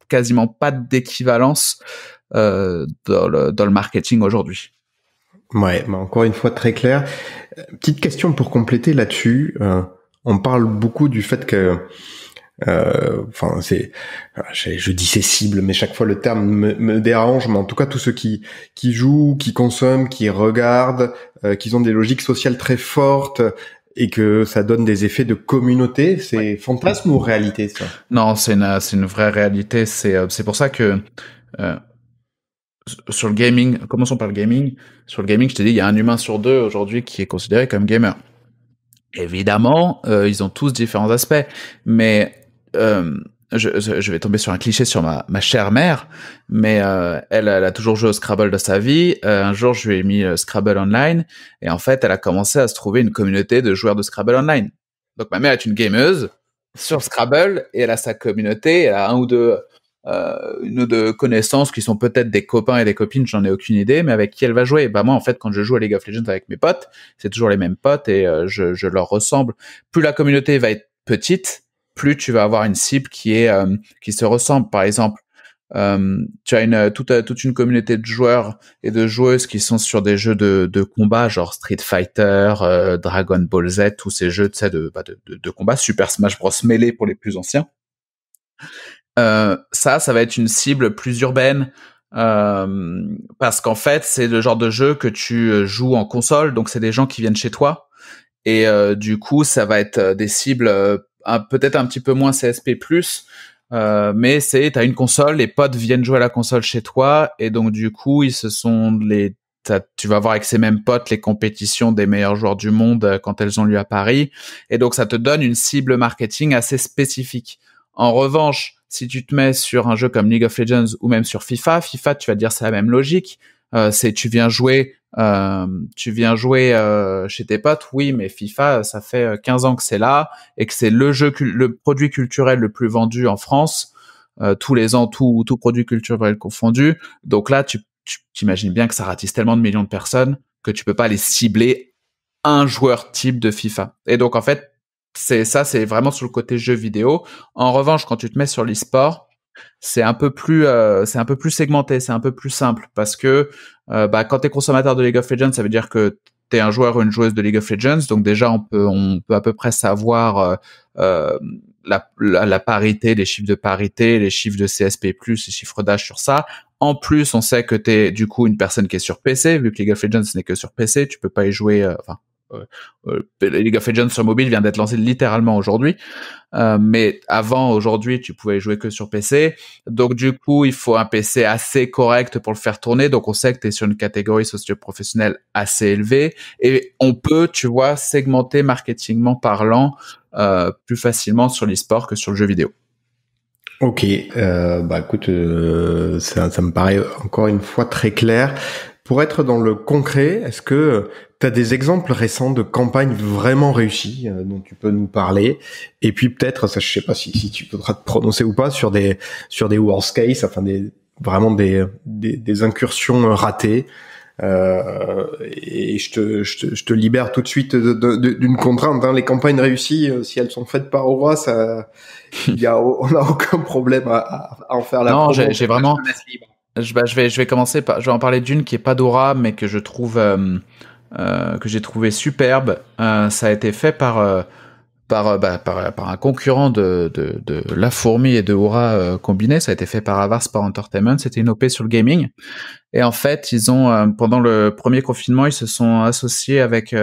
quasiment pas d'équivalence euh, dans, le, dans le marketing aujourd'hui. Ouais, mais encore une fois très clair. Euh, petite question pour compléter là-dessus. on parle beaucoup du fait que euh, enfin, c'est, je dis c'est cible, mais chaque fois le terme me, dérange. Mais en tout cas, tous ceux qui qui jouent, qui consomment, qui regardent, euh, qui ont des logiques sociales très fortes, et que ça donne des effets de communauté. C'est fantasme ou réalité ça Non, c'est une, une vraie réalité. C'est euh, c'est pour ça que euh, sur le gaming, commençons par le gaming. Sur le gaming, je t'ai dit, il y a un humain sur deux aujourd'hui qui est considéré comme gamer. Évidemment, ils ont tous différents aspects, mais euh, je, vais tomber sur un cliché sur ma, chère mère, mais euh, elle, elle a toujours joué au Scrabble de sa vie. Euh, un jour, je lui ai mis Scrabble Online, et en fait, elle a commencé à se trouver une communauté de joueurs de Scrabble Online. Donc ma mère est une gameuse sur Scrabble, et elle a sa communauté, elle a un ou deux, une ou deux connaissances qui sont peut-être des copains et des copines, j'en ai aucune idée, mais avec qui elle va jouer. bah moi, en fait, quand je joue à League of Legends avec mes potes, c'est toujours les mêmes potes, et je leur ressemble. Plus la communauté va être petite, plus tu vas avoir une cible qui est euh, qui se ressemble. Par exemple, euh, tu as une toute toute une communauté de joueurs et de joueuses qui sont sur des jeux de, de combat, genre Street Fighter, euh, Dragon Ball Z, tous ces jeux bah, de, de, de, combat, Super Smash Bros Melee pour les plus anciens. Euh, ça, ça va être une cible plus urbaine, parce qu'en fait, c'est le genre de jeu que tu joues en console, donc c'est des gens qui viennent chez toi. Et du coup, ça va être des cibles peut-être un petit peu moins CSP+, euh, mais c'est t'as une console, les potes viennent jouer à la console chez toi et donc du coup ils se sont les tu vas voir avec ces mêmes potes les compétitions des meilleurs joueurs du monde euh, quand elles ont lieu à Paris et donc ça te donne une cible marketing assez spécifique. En revanche, si tu te mets sur un jeu comme League of Legends ou même sur FIFA, FIFA tu vas dire c'est la même logique, euh, c'est tu viens jouer euh, tu viens jouer euh, chez tes potes, oui, mais FIFA, ça fait 15 euh, ans que c'est là et que c'est le jeu, le produit culturel le plus vendu en France tous les ans, tout, tout produit culturel confondu. Donc là, tu t'imagines bien que ça ratisse tellement de millions de personnes que tu peux pas les cibler un joueur type de FIFA. Et donc en fait, c'est ça, c'est vraiment sur le côté jeu vidéo. En revanche, quand tu te mets sur le c'est un peu plus euh, c'est un peu plus segmenté, c'est un peu plus simple parce que euh, bah, quand tu es consommateur de League of Legends, ça veut dire que tu es un joueur ou une joueuse de League of Legends, donc déjà on peut on peut à peu près savoir euh, la, la, parité, les chiffres de parité, les chiffres de CSP+, les chiffres d'âge sur ça. En plus, on sait que tu es du coup une personne qui est sur PC, vu que League of Legends n'est que sur PC, tu peux pas y jouer euh, euh, League of Legends sur mobile vient d'être lancé littéralement aujourd'hui. Euh, mais avant, aujourd'hui, tu pouvais jouer que sur PC. Donc, du coup, il faut un PC assez correct pour le faire tourner. Donc, on sait que tu es sur une catégorie socio-professionnelle assez élevée. Et on peut, tu vois, segmenter marketingement parlant plus facilement sur l'e-sport que sur le jeu vidéo. Ok, bah écoute, ça, ça me paraît encore une fois très clair. Pour être dans le concret, est-ce que des exemples récents de campagnes vraiment réussies euh, dont tu peux nous parler Et puis peut-être, ça, je sais pas si, si tu voudras te prononcer ou pas sur des sur des worst case, enfin des vraiment des des, incursions ratées. Euh, et je te, je, te, je te libère tout de suite d'une contrainte. Hein. Les campagnes réussies, euh, si elles sont faites par Aura, ça, y a, on n'a aucun problème à, en faire la. Non, j'ai vraiment. Bah, je, vais, je vais commencer par. Je vais en parler d'une qui est pas d'Aura, mais que je trouve. Euh, que j'ai trouvé superbe. Euh, ça a été fait par, euh, par, bah, par, par, un concurrent de, de, de, La Fourmi et de Aura combiné. Ça a été fait par Avars par Entertainment. C'était une OP sur le gaming. Et en fait, ils ont, pendant le premier confinement, ils se sont associés avec,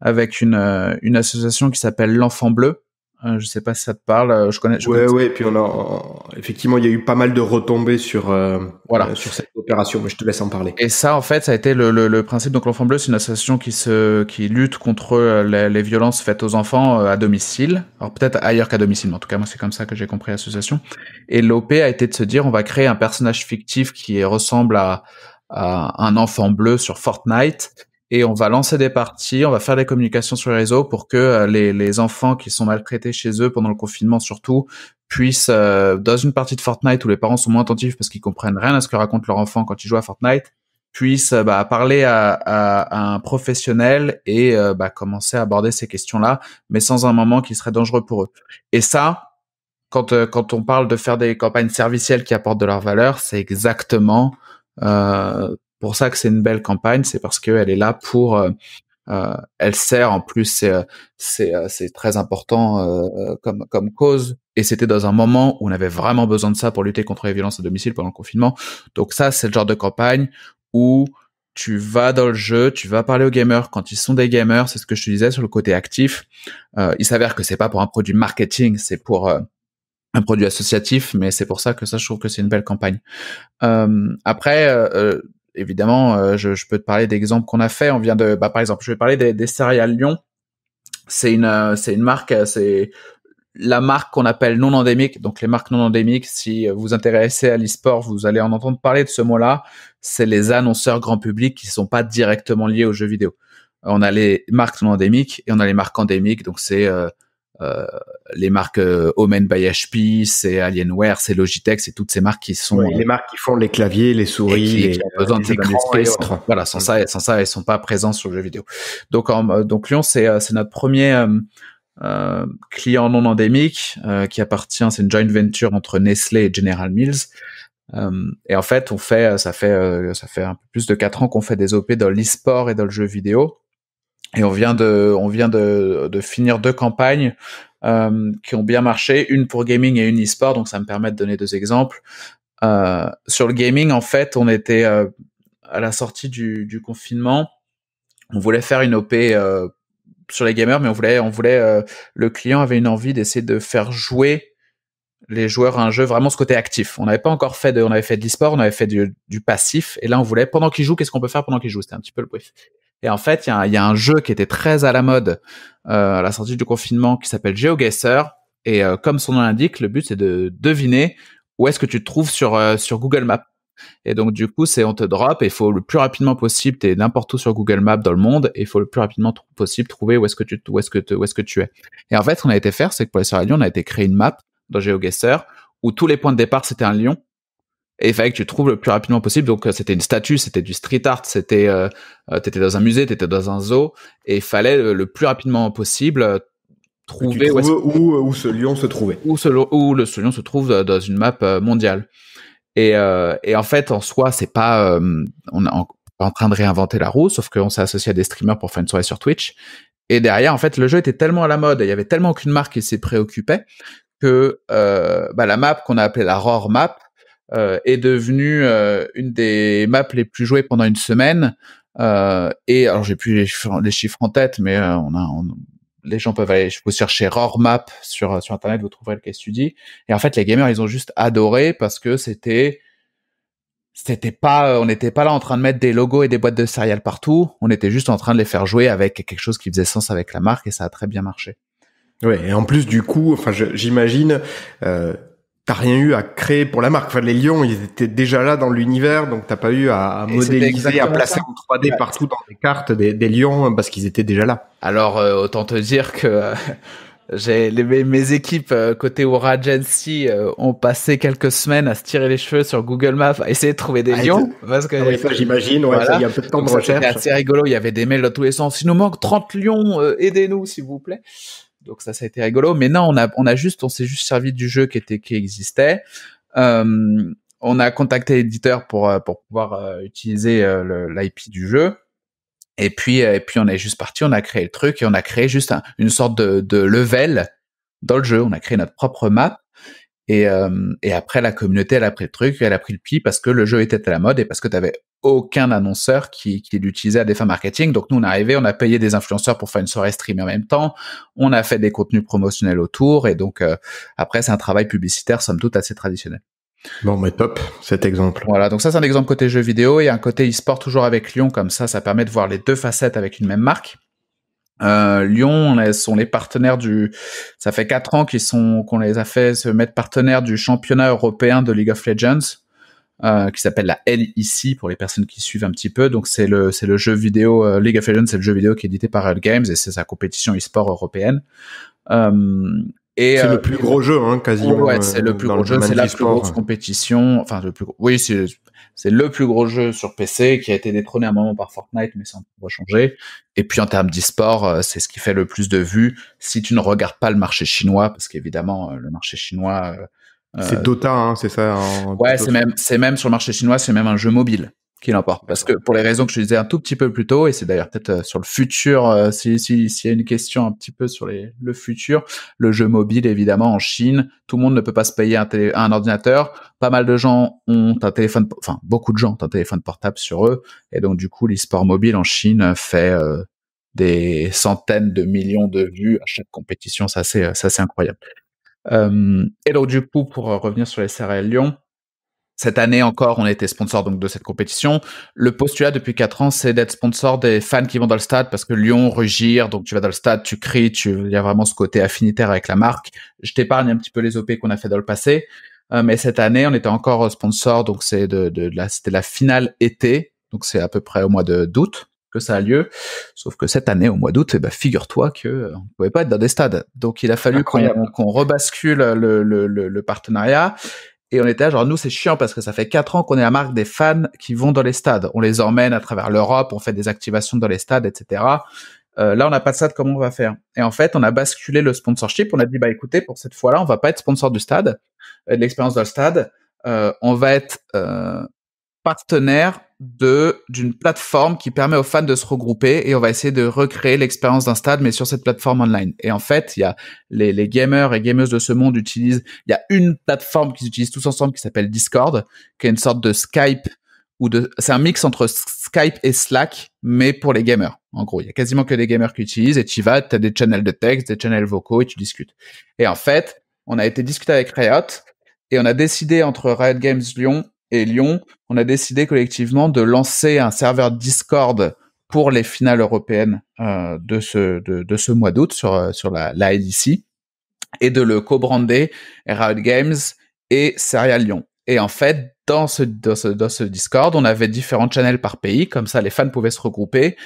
avec une, une association qui s'appelle L'Enfant Bleu euh, je sais pas si ça te parle. Euh, je connais. ouais, ouais. Et puis on a effectivement, il y a eu pas mal de retombées sur euh, voilà sur cette opération. Mais je te laisse en parler. Et ça, en fait, ça a été le, le, le principe. Donc l'Enfant Bleu, c'est une association qui se qui lutte contre les, violences faites aux enfants à domicile. Alors peut-être ailleurs qu'à domicile, mais en tout cas, moi, c'est comme ça que j'ai compris l'association. Et l'OP a été de se dire, on va créer un personnage fictif qui ressemble à, à un enfant bleu sur Fortnite et on va lancer des parties, on va faire des communications sur les réseaux pour que euh, les, les enfants qui sont maltraités chez eux pendant le confinement surtout puissent, euh, dans une partie de Fortnite où les parents sont moins attentifs parce qu'ils comprennent rien à ce que raconte leur enfant quand ils jouent à Fortnite, puissent euh, bah, parler à, un professionnel et bah, commencer à aborder ces questions-là, mais sans un moment qui serait dangereux pour eux. Et ça, quand, quand on parle de faire des campagnes servicielles qui apportent de leur valeur, c'est exactement euh, pour ça que c'est une belle campagne, c'est parce qu'elle est là pour euh, euh, elle sert en plus, c'est euh, très important comme cause. Et c'était dans un moment où on avait vraiment besoin de ça pour lutter contre les violences à domicile pendant le confinement. Donc ça, c'est le genre de campagne où tu vas dans le jeu, tu vas parler aux gamers quand ils sont des gamers. C'est ce que je te disais sur le côté actif. il s'avère que c'est pas pour un produit marketing, c'est pour un produit associatif, mais c'est pour ça que ça, je trouve que c'est une belle campagne. après évidemment, euh, je, je, peux te parler d'exemples qu'on a fait. On vient de, bah, par exemple, je vais parler des, des céréales Lyon. C'est une, euh, c'est une marque, euh, c'est la marque qu'on appelle non endémique. Donc les marques non endémiques, si vous vous intéressez à l'e-sport, vous allez en entendre parler de ce mot-là. C'est les annonceurs grand public qui sont pas directement liés aux jeux vidéo. On a les marques non endémiques et on a les marques endémiques. Donc c'est euh, les marques euh, Omen by HP, c'est Alienware, c'est Logitech, c'est toutes ces marques qui sont les marques qui font les claviers, les souris, les, qui Voilà, sans mm. ça, sans ça, elles sont pas présentes sur le jeu vidéo. Donc, euh, donc Lyon, c'est notre premier client non endémique qui appartient, c'est une joint venture entre Nestlé et General Mills. et en fait, on fait, ça fait, ça fait un peu plus de quatre ans qu'on fait des op dans l'e-sport et dans le jeu vidéo. Et on vient de, on vient de, finir deux campagnes euh, qui ont bien marché, une pour gaming et une e-sport, donc ça me permet de donner deux exemples. Euh, sur le gaming, en fait, on était euh, à la sortie du, confinement, on voulait faire une OP sur les gamers, mais on voulait, on voulait, le client avait une envie d'essayer de faire jouer les joueurs à un jeu, vraiment ce côté actif. On n'avait pas encore fait de, on avait fait de l'e-sport, on avait fait du, du, passif, et là on voulait, pendant qu'ils jouent, qu'est-ce qu'on peut faire pendant qu'ils jouent C'était un petit peu le brief. Et en fait, il y, y, a un jeu qui était très à la mode euh, à la sortie du confinement qui s'appelle GeoGuessr, et euh, comme son nom l'indique, le but c'est de deviner où est-ce que tu te trouves sur, euh, sur Google Maps. Et donc du coup, c'est on te drop et il faut le plus rapidement possible, tu es n'importe où sur Google Maps dans le monde et il faut le plus rapidement possible trouver où est-ce que tu où est-ce que est-ce que tu es. Et en fait, ce qu'on a été faire, c'est que pour les on a été créer une map dans GeoGuessr, où tous les points de départ, c'était un lion. Et il fallait que tu trouves le plus rapidement possible. Donc, euh, c'était une statue, c'était du street art, c'était, euh, euh dans un musée, étais dans un zoo, et il fallait le, plus rapidement possible euh, trouver où, ce lion se trouvait. Où, ce, le, lion se trouve dans une map mondiale. Et, en fait, en soi, c'est pas, on est en, train de réinventer la roue, sauf qu'on s'est associé à des streamers pour faire une soirée sur Twitch. Et derrière, en fait, le jeu était tellement à la mode, il y avait tellement aucune marque qui s'y préoccupait que euh, bah, la map qu'on a appelée la Roar Map euh, est devenue euh, une des maps les plus jouées pendant une semaine. et alors j'ai plus les chiffres, en tête, mais on a les gens peuvent aller, vous chercher Roar Map sur, sur Internet, vous trouverez le case study. Et en fait, les gamers, ils ont juste adoré parce que c'était, c'était pas, on n'était pas là en train de mettre des logos et des boîtes de céréales partout. On était juste en train de les faire jouer avec quelque chose qui faisait sens avec la marque et ça a très bien marché. Ouais, et en plus du coup, enfin, j'imagine, euh, t'as rien eu à créer pour la marque. Enfin, les lions, ils étaient déjà là dans l'univers, donc t'as pas eu à, modéliser, à placer en 3D partout dans les cartes des, lions hein, parce qu'ils étaient déjà là. Alors, euh, autant te dire que. Euh, j'ai mes, équipes euh, côté Aura Agency ont passé quelques semaines à se tirer les cheveux sur Google Maps à essayer de trouver des ah, lions parce que ah j'imagine ouais, y a un peu de temps de recherche. C'est rigolo, il y avait des mails de tous les sens. Il nous manque 30 lions, aidez-nous s'il vous plaît. Donc ça, ça a été rigolo. Mais non, on a, on a juste, on s'est juste servi du jeu qui était, qui existait. Euh, on a contacté l'éditeur pour euh, pour pouvoir euh, utiliser l'IP du jeu. Et puis et puis on est juste parti, on a créé le truc et on a créé juste une sorte de, de level dans le jeu. On a créé notre propre map. Et, et après, la communauté, elle a pris le truc, elle a pris le pli parce que le jeu était à la mode et parce que tu avais aucun annonceur qui, qui l'utilisait à des fins marketing. Donc nous, on est arrivé, on a payé des influenceurs pour faire une soirée stream en même temps, on a fait des contenus promotionnels autour, et donc euh, après, c'est un travail publicitaire, somme toute, assez traditionnel. Bon, mais top, cet exemple. Voilà, donc ça, c'est un exemple côté jeu vidéo, et un côté e-sport toujours avec Lyon, comme ça, ça permet de voir les deux facettes avec une même marque. Euh, Lyon sont les partenaires du. Ça fait quatre ans qu'ils sont qu'on les a fait se mettre partenaires du championnat européen de League of Legends. Euh, qui s'appelle la LIC pour les personnes qui suivent un petit peu. Donc c'est le c'est le jeu vidéo euh, League of Legends, c'est le jeu vidéo qui est édité par Riot Games et c'est sa compétition e-sport européenne. Euh, et c'est le plus gros jeu, hein, quasiment. c'est le plus gros jeu, c'est la plus grosse compétition. Enfin, le plus Oui, c'est c'est le plus gros jeu sur PC qui a été détrôné à un moment par Fortnite, mais ça va changer. Et puis en termes d'e-sport, c'est ce qui fait le plus de vues si tu ne regardes pas le marché chinois, parce qu'évidemment le marché chinois euh, c'est Dota, hein, c'est ça. Ouais, c'est même, c'est même sur le marché chinois, c'est même un jeu mobile qui l'emporte. Parce que pour les raisons que je disais un tout petit peu plus tôt, et c'est d'ailleurs peut-être euh, sur le futur, euh, si s'il si, si, y a une question un petit peu sur les, le futur, le jeu mobile, évidemment, en Chine, tout le monde ne peut pas se payer un, ordinateur. Pas mal de gens ont un téléphone, enfin beaucoup de gens ont un téléphone portable sur eux. Et donc du coup, l'e-sport mobile en Chine fait des centaines de millions de vues à chaque compétition. Ça, c'est, ça, c'est incroyable et donc du coup, pour euh, revenir sur les CRL Lyon, cette année encore, on était sponsor donc de cette compétition. Le postulat depuis quatre ans, c'est d'être sponsor des fans qui vont dans le stade parce que Lyon rugir, donc tu vas dans le stade, tu cries, tu il y a vraiment ce côté affinitaire avec la marque. Je t'épargne un petit peu les OP qu'on a fait dans le passé, euh, mais cette année, on était encore euh, sponsor, donc c'est de, de, de la c'était la finale été, donc c'est à peu près au mois de d'août que ça a lieu. Sauf que cette année, au mois d'août, et eh ben, figure-toi que ne euh, on pouvait pas être dans des stades. Donc il a fallu qu'on rebascule le, partenariat. Et on était genre nous c'est chiant parce que ça fait quatre ans qu'on est la marque des fans qui vont dans les stades. On les emmène à travers l'Europe, on fait des activations dans les stades, etc. Euh, là, on n'a pas de stade, comment on va faire Et en fait, on a basculé le sponsorship. On a dit, bah écoutez, pour cette fois-là, on va pas être sponsor du stade, euh, de l'expérience dans le stade. on va être partenaire de d'une plateforme qui permet aux fans de se regrouper et on va essayer de recréer l'expérience d'un stade mais sur cette plateforme online. Et en fait, il y a les, les, gamers et gameuses de ce monde utilisent il y a une plateforme qu'ils utilisent tous ensemble qui s'appelle Discord, qui est une sorte de Skype ou de c'est un mix entre Skype et Slack mais pour les gamers. En gros, il y a quasiment que des gamers qui utilisent et tu vas, tu as des channels de texte, des channels vocaux et tu discutes. Et en fait, on a été discuté avec Riot et on a décidé entre Riot Games Lyon et Lyon, on a décidé collectivement de lancer un serveur Discord pour les finales européennes euh, de, ce, de, ce mois d'août sur, euh, sur la, la LDC et de le co-brander Riot Games et Serial Lyon. Et en fait, dans ce, ce, dans ce Discord, on avait différents channels par pays, comme ça les fans pouvaient se regrouper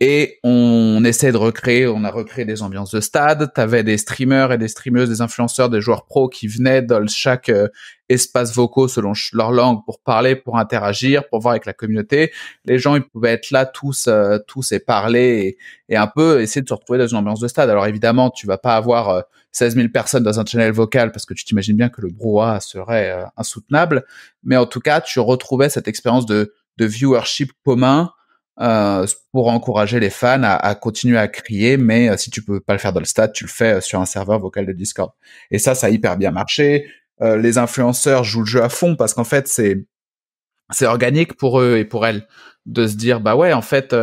et on essaie de recréer, on a recréé des ambiances de stade, avais des streamers et des streameuses, des influenceurs, des joueurs pros qui venaient dans chaque euh, espace vocaux selon leur langue pour parler, pour interagir, pour voir avec la communauté. Les gens, ils pouvaient être là tous, euh, tous et parler et, un peu essayer de se retrouver dans une ambiance de stade. Alors évidemment, tu vas pas avoir 16 euh, 000 personnes dans un channel vocal parce que tu t'imagines bien que le brouhaha serait insoutenable, mais en tout cas, tu retrouvais cette expérience de viewership commun euh, pour encourager les fans à, à continuer à crier, mais euh, si tu peux pas le faire dans le stade, tu le fais euh, sur un serveur vocal de Discord. Et ça, ça a hyper bien marché. les influenceurs jouent le jeu à fond parce qu'en fait, c'est c'est organique pour eux et pour elles de se dire bah ouais en fait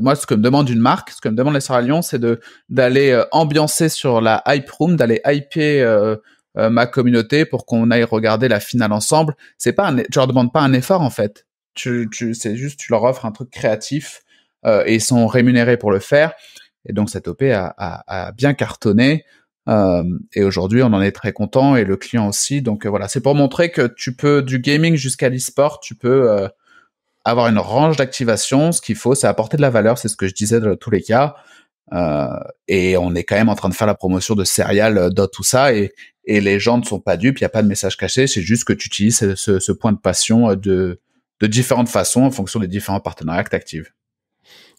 moi ce que me demande une marque ce que me demande les Sœurs à Lyon c'est de d'aller ambiancer sur la hype room d'aller hyper ma communauté pour qu'on aille regarder la finale ensemble c'est pas je leur demande pas un effort en fait tu, tu c'est juste tu leur offres un truc créatif euh, et ils sont rémunérés pour le faire. Et donc cette OP a, a, bien cartonné. Euh, et aujourd'hui, on en est très content et le client aussi. Donc euh, voilà, c'est pour montrer que tu peux du gaming jusqu'à l'e-sport, tu peux avoir une range d'activation. Ce qu'il faut, c'est apporter de la valeur. C'est ce que je disais dans tous les cas. et on est quand même en train de faire la promotion de Serial, dans tout ça. Et, et les gens ne sont pas dupes. Il n'y a pas de message caché. C'est juste que tu utilises ce point de passion de de différentes façons en fonction des différents partenariats que tu actives.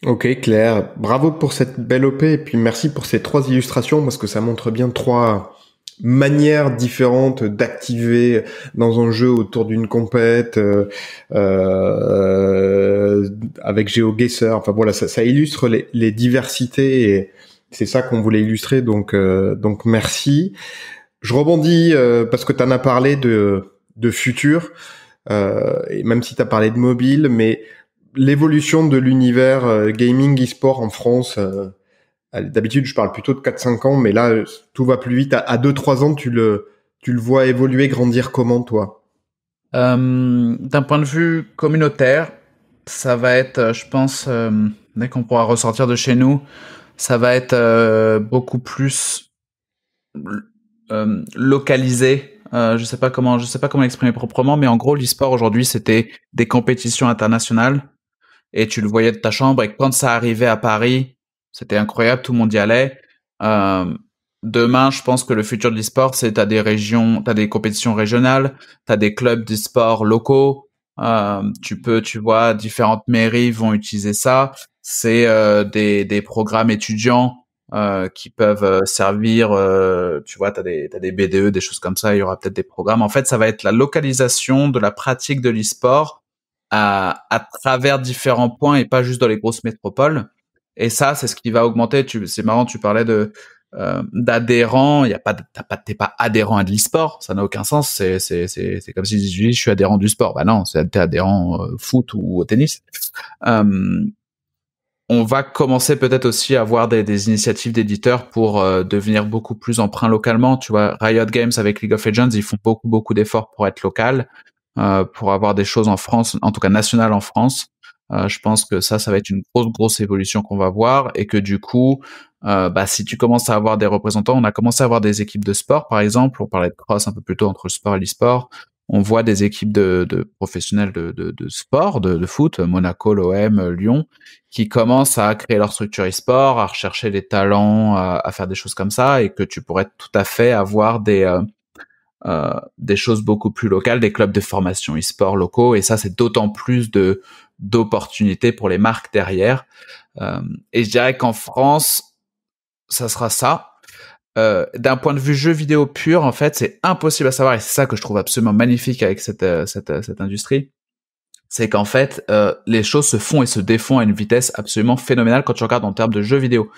Ok, Claire, bravo pour cette belle OP et puis merci pour ces trois illustrations parce que ça montre bien trois manières différentes d'activer dans un jeu autour d'une compète euh, euh avec GeoGuessr. Enfin voilà, ça, illustre les, diversités et c'est ça qu'on voulait illustrer. Donc euh, donc merci. Je rebondis euh, parce que tu en as parlé de de futur. Euh, et même si tu as parlé de mobile, mais l'évolution de l'univers euh, gaming e-sport en France. Euh, d'habitude, je parle plutôt de 4-5 ans, mais là, tout va plus vite. À 2-3 ans, tu le, tu le vois évoluer, grandir comment, toi D'un point de vue communautaire, ça va être, je pense, dès qu'on pourra ressortir de chez nous, ça va être beaucoup plus localisé euh, je sais pas comment, je sais pas comment l'exprimer proprement, mais en gros, l'e-sport aujourd'hui, c'était des compétitions internationales et tu le voyais de ta chambre. Et quand ça arrivait à Paris, c'était incroyable, tout le monde y allait. Euh, demain, je pense que le futur de l'e-sport, c'est t'as des régions, t'as des compétitions régionales, t'as des clubs d'e-sport locaux. Euh, tu peux, tu vois, différentes mairies vont utiliser ça. C'est des, des programmes étudiants euh, qui peuvent euh, servir, euh, tu vois, tu as, des BDE, e, des choses comme ça, il y aura peut-être des programmes. En fait, ça va être la localisation de la pratique de l'e-sport à, à, travers différents points et pas juste dans les grosses métropoles. Et ça, c'est ce qui va augmenter. C'est marrant, tu parlais de d'adhérents. Il y a pas, pas, t'es pas adhérent à de l'e-sport. Ça n'a aucun sens. C'est c'est c'est c'est comme si je dis je suis adhérent du sport. Bah non, c'est t'es adhérent euh, foot ou au tennis on va commencer peut-être aussi à avoir des, initiatives d'éditeurs pour euh, devenir beaucoup plus emprunt localement. Tu vois, Riot Games avec League of Legends, ils font beaucoup beaucoup d'efforts pour être local, euh, pour avoir des choses en France, en tout cas nationales en France. Euh, je pense que ça, ça va être une grosse grosse évolution qu'on va voir et que du coup, bah, si tu commences à avoir des représentants, on a commencé à avoir des équipes de sport par exemple. On parlait de cross un peu plus tôt entre le sport et l'e-sport on voit des équipes de, de professionnels de, sport, de, foot, Monaco, l'OM, Lyon, qui commencent à créer leur structure e-sport, à rechercher des talents, à, faire des choses comme ça, et que tu pourrais tout à fait avoir des euh, euh, des choses beaucoup plus locales, des clubs de formation e-sport locaux, et ça c'est d'autant plus de d'opportunités pour les marques derrière. Euh, et je dirais qu'en France, ça sera ça euh, d'un point de vue jeu vidéo pur, en fait, c'est impossible à savoir. Et c'est ça que je trouve absolument magnifique avec cette, euh, euh, cette, industrie. C'est qu'en fait, les choses se font et se défont à une vitesse absolument phénoménale quand tu regardes en termes de jeux vidéo.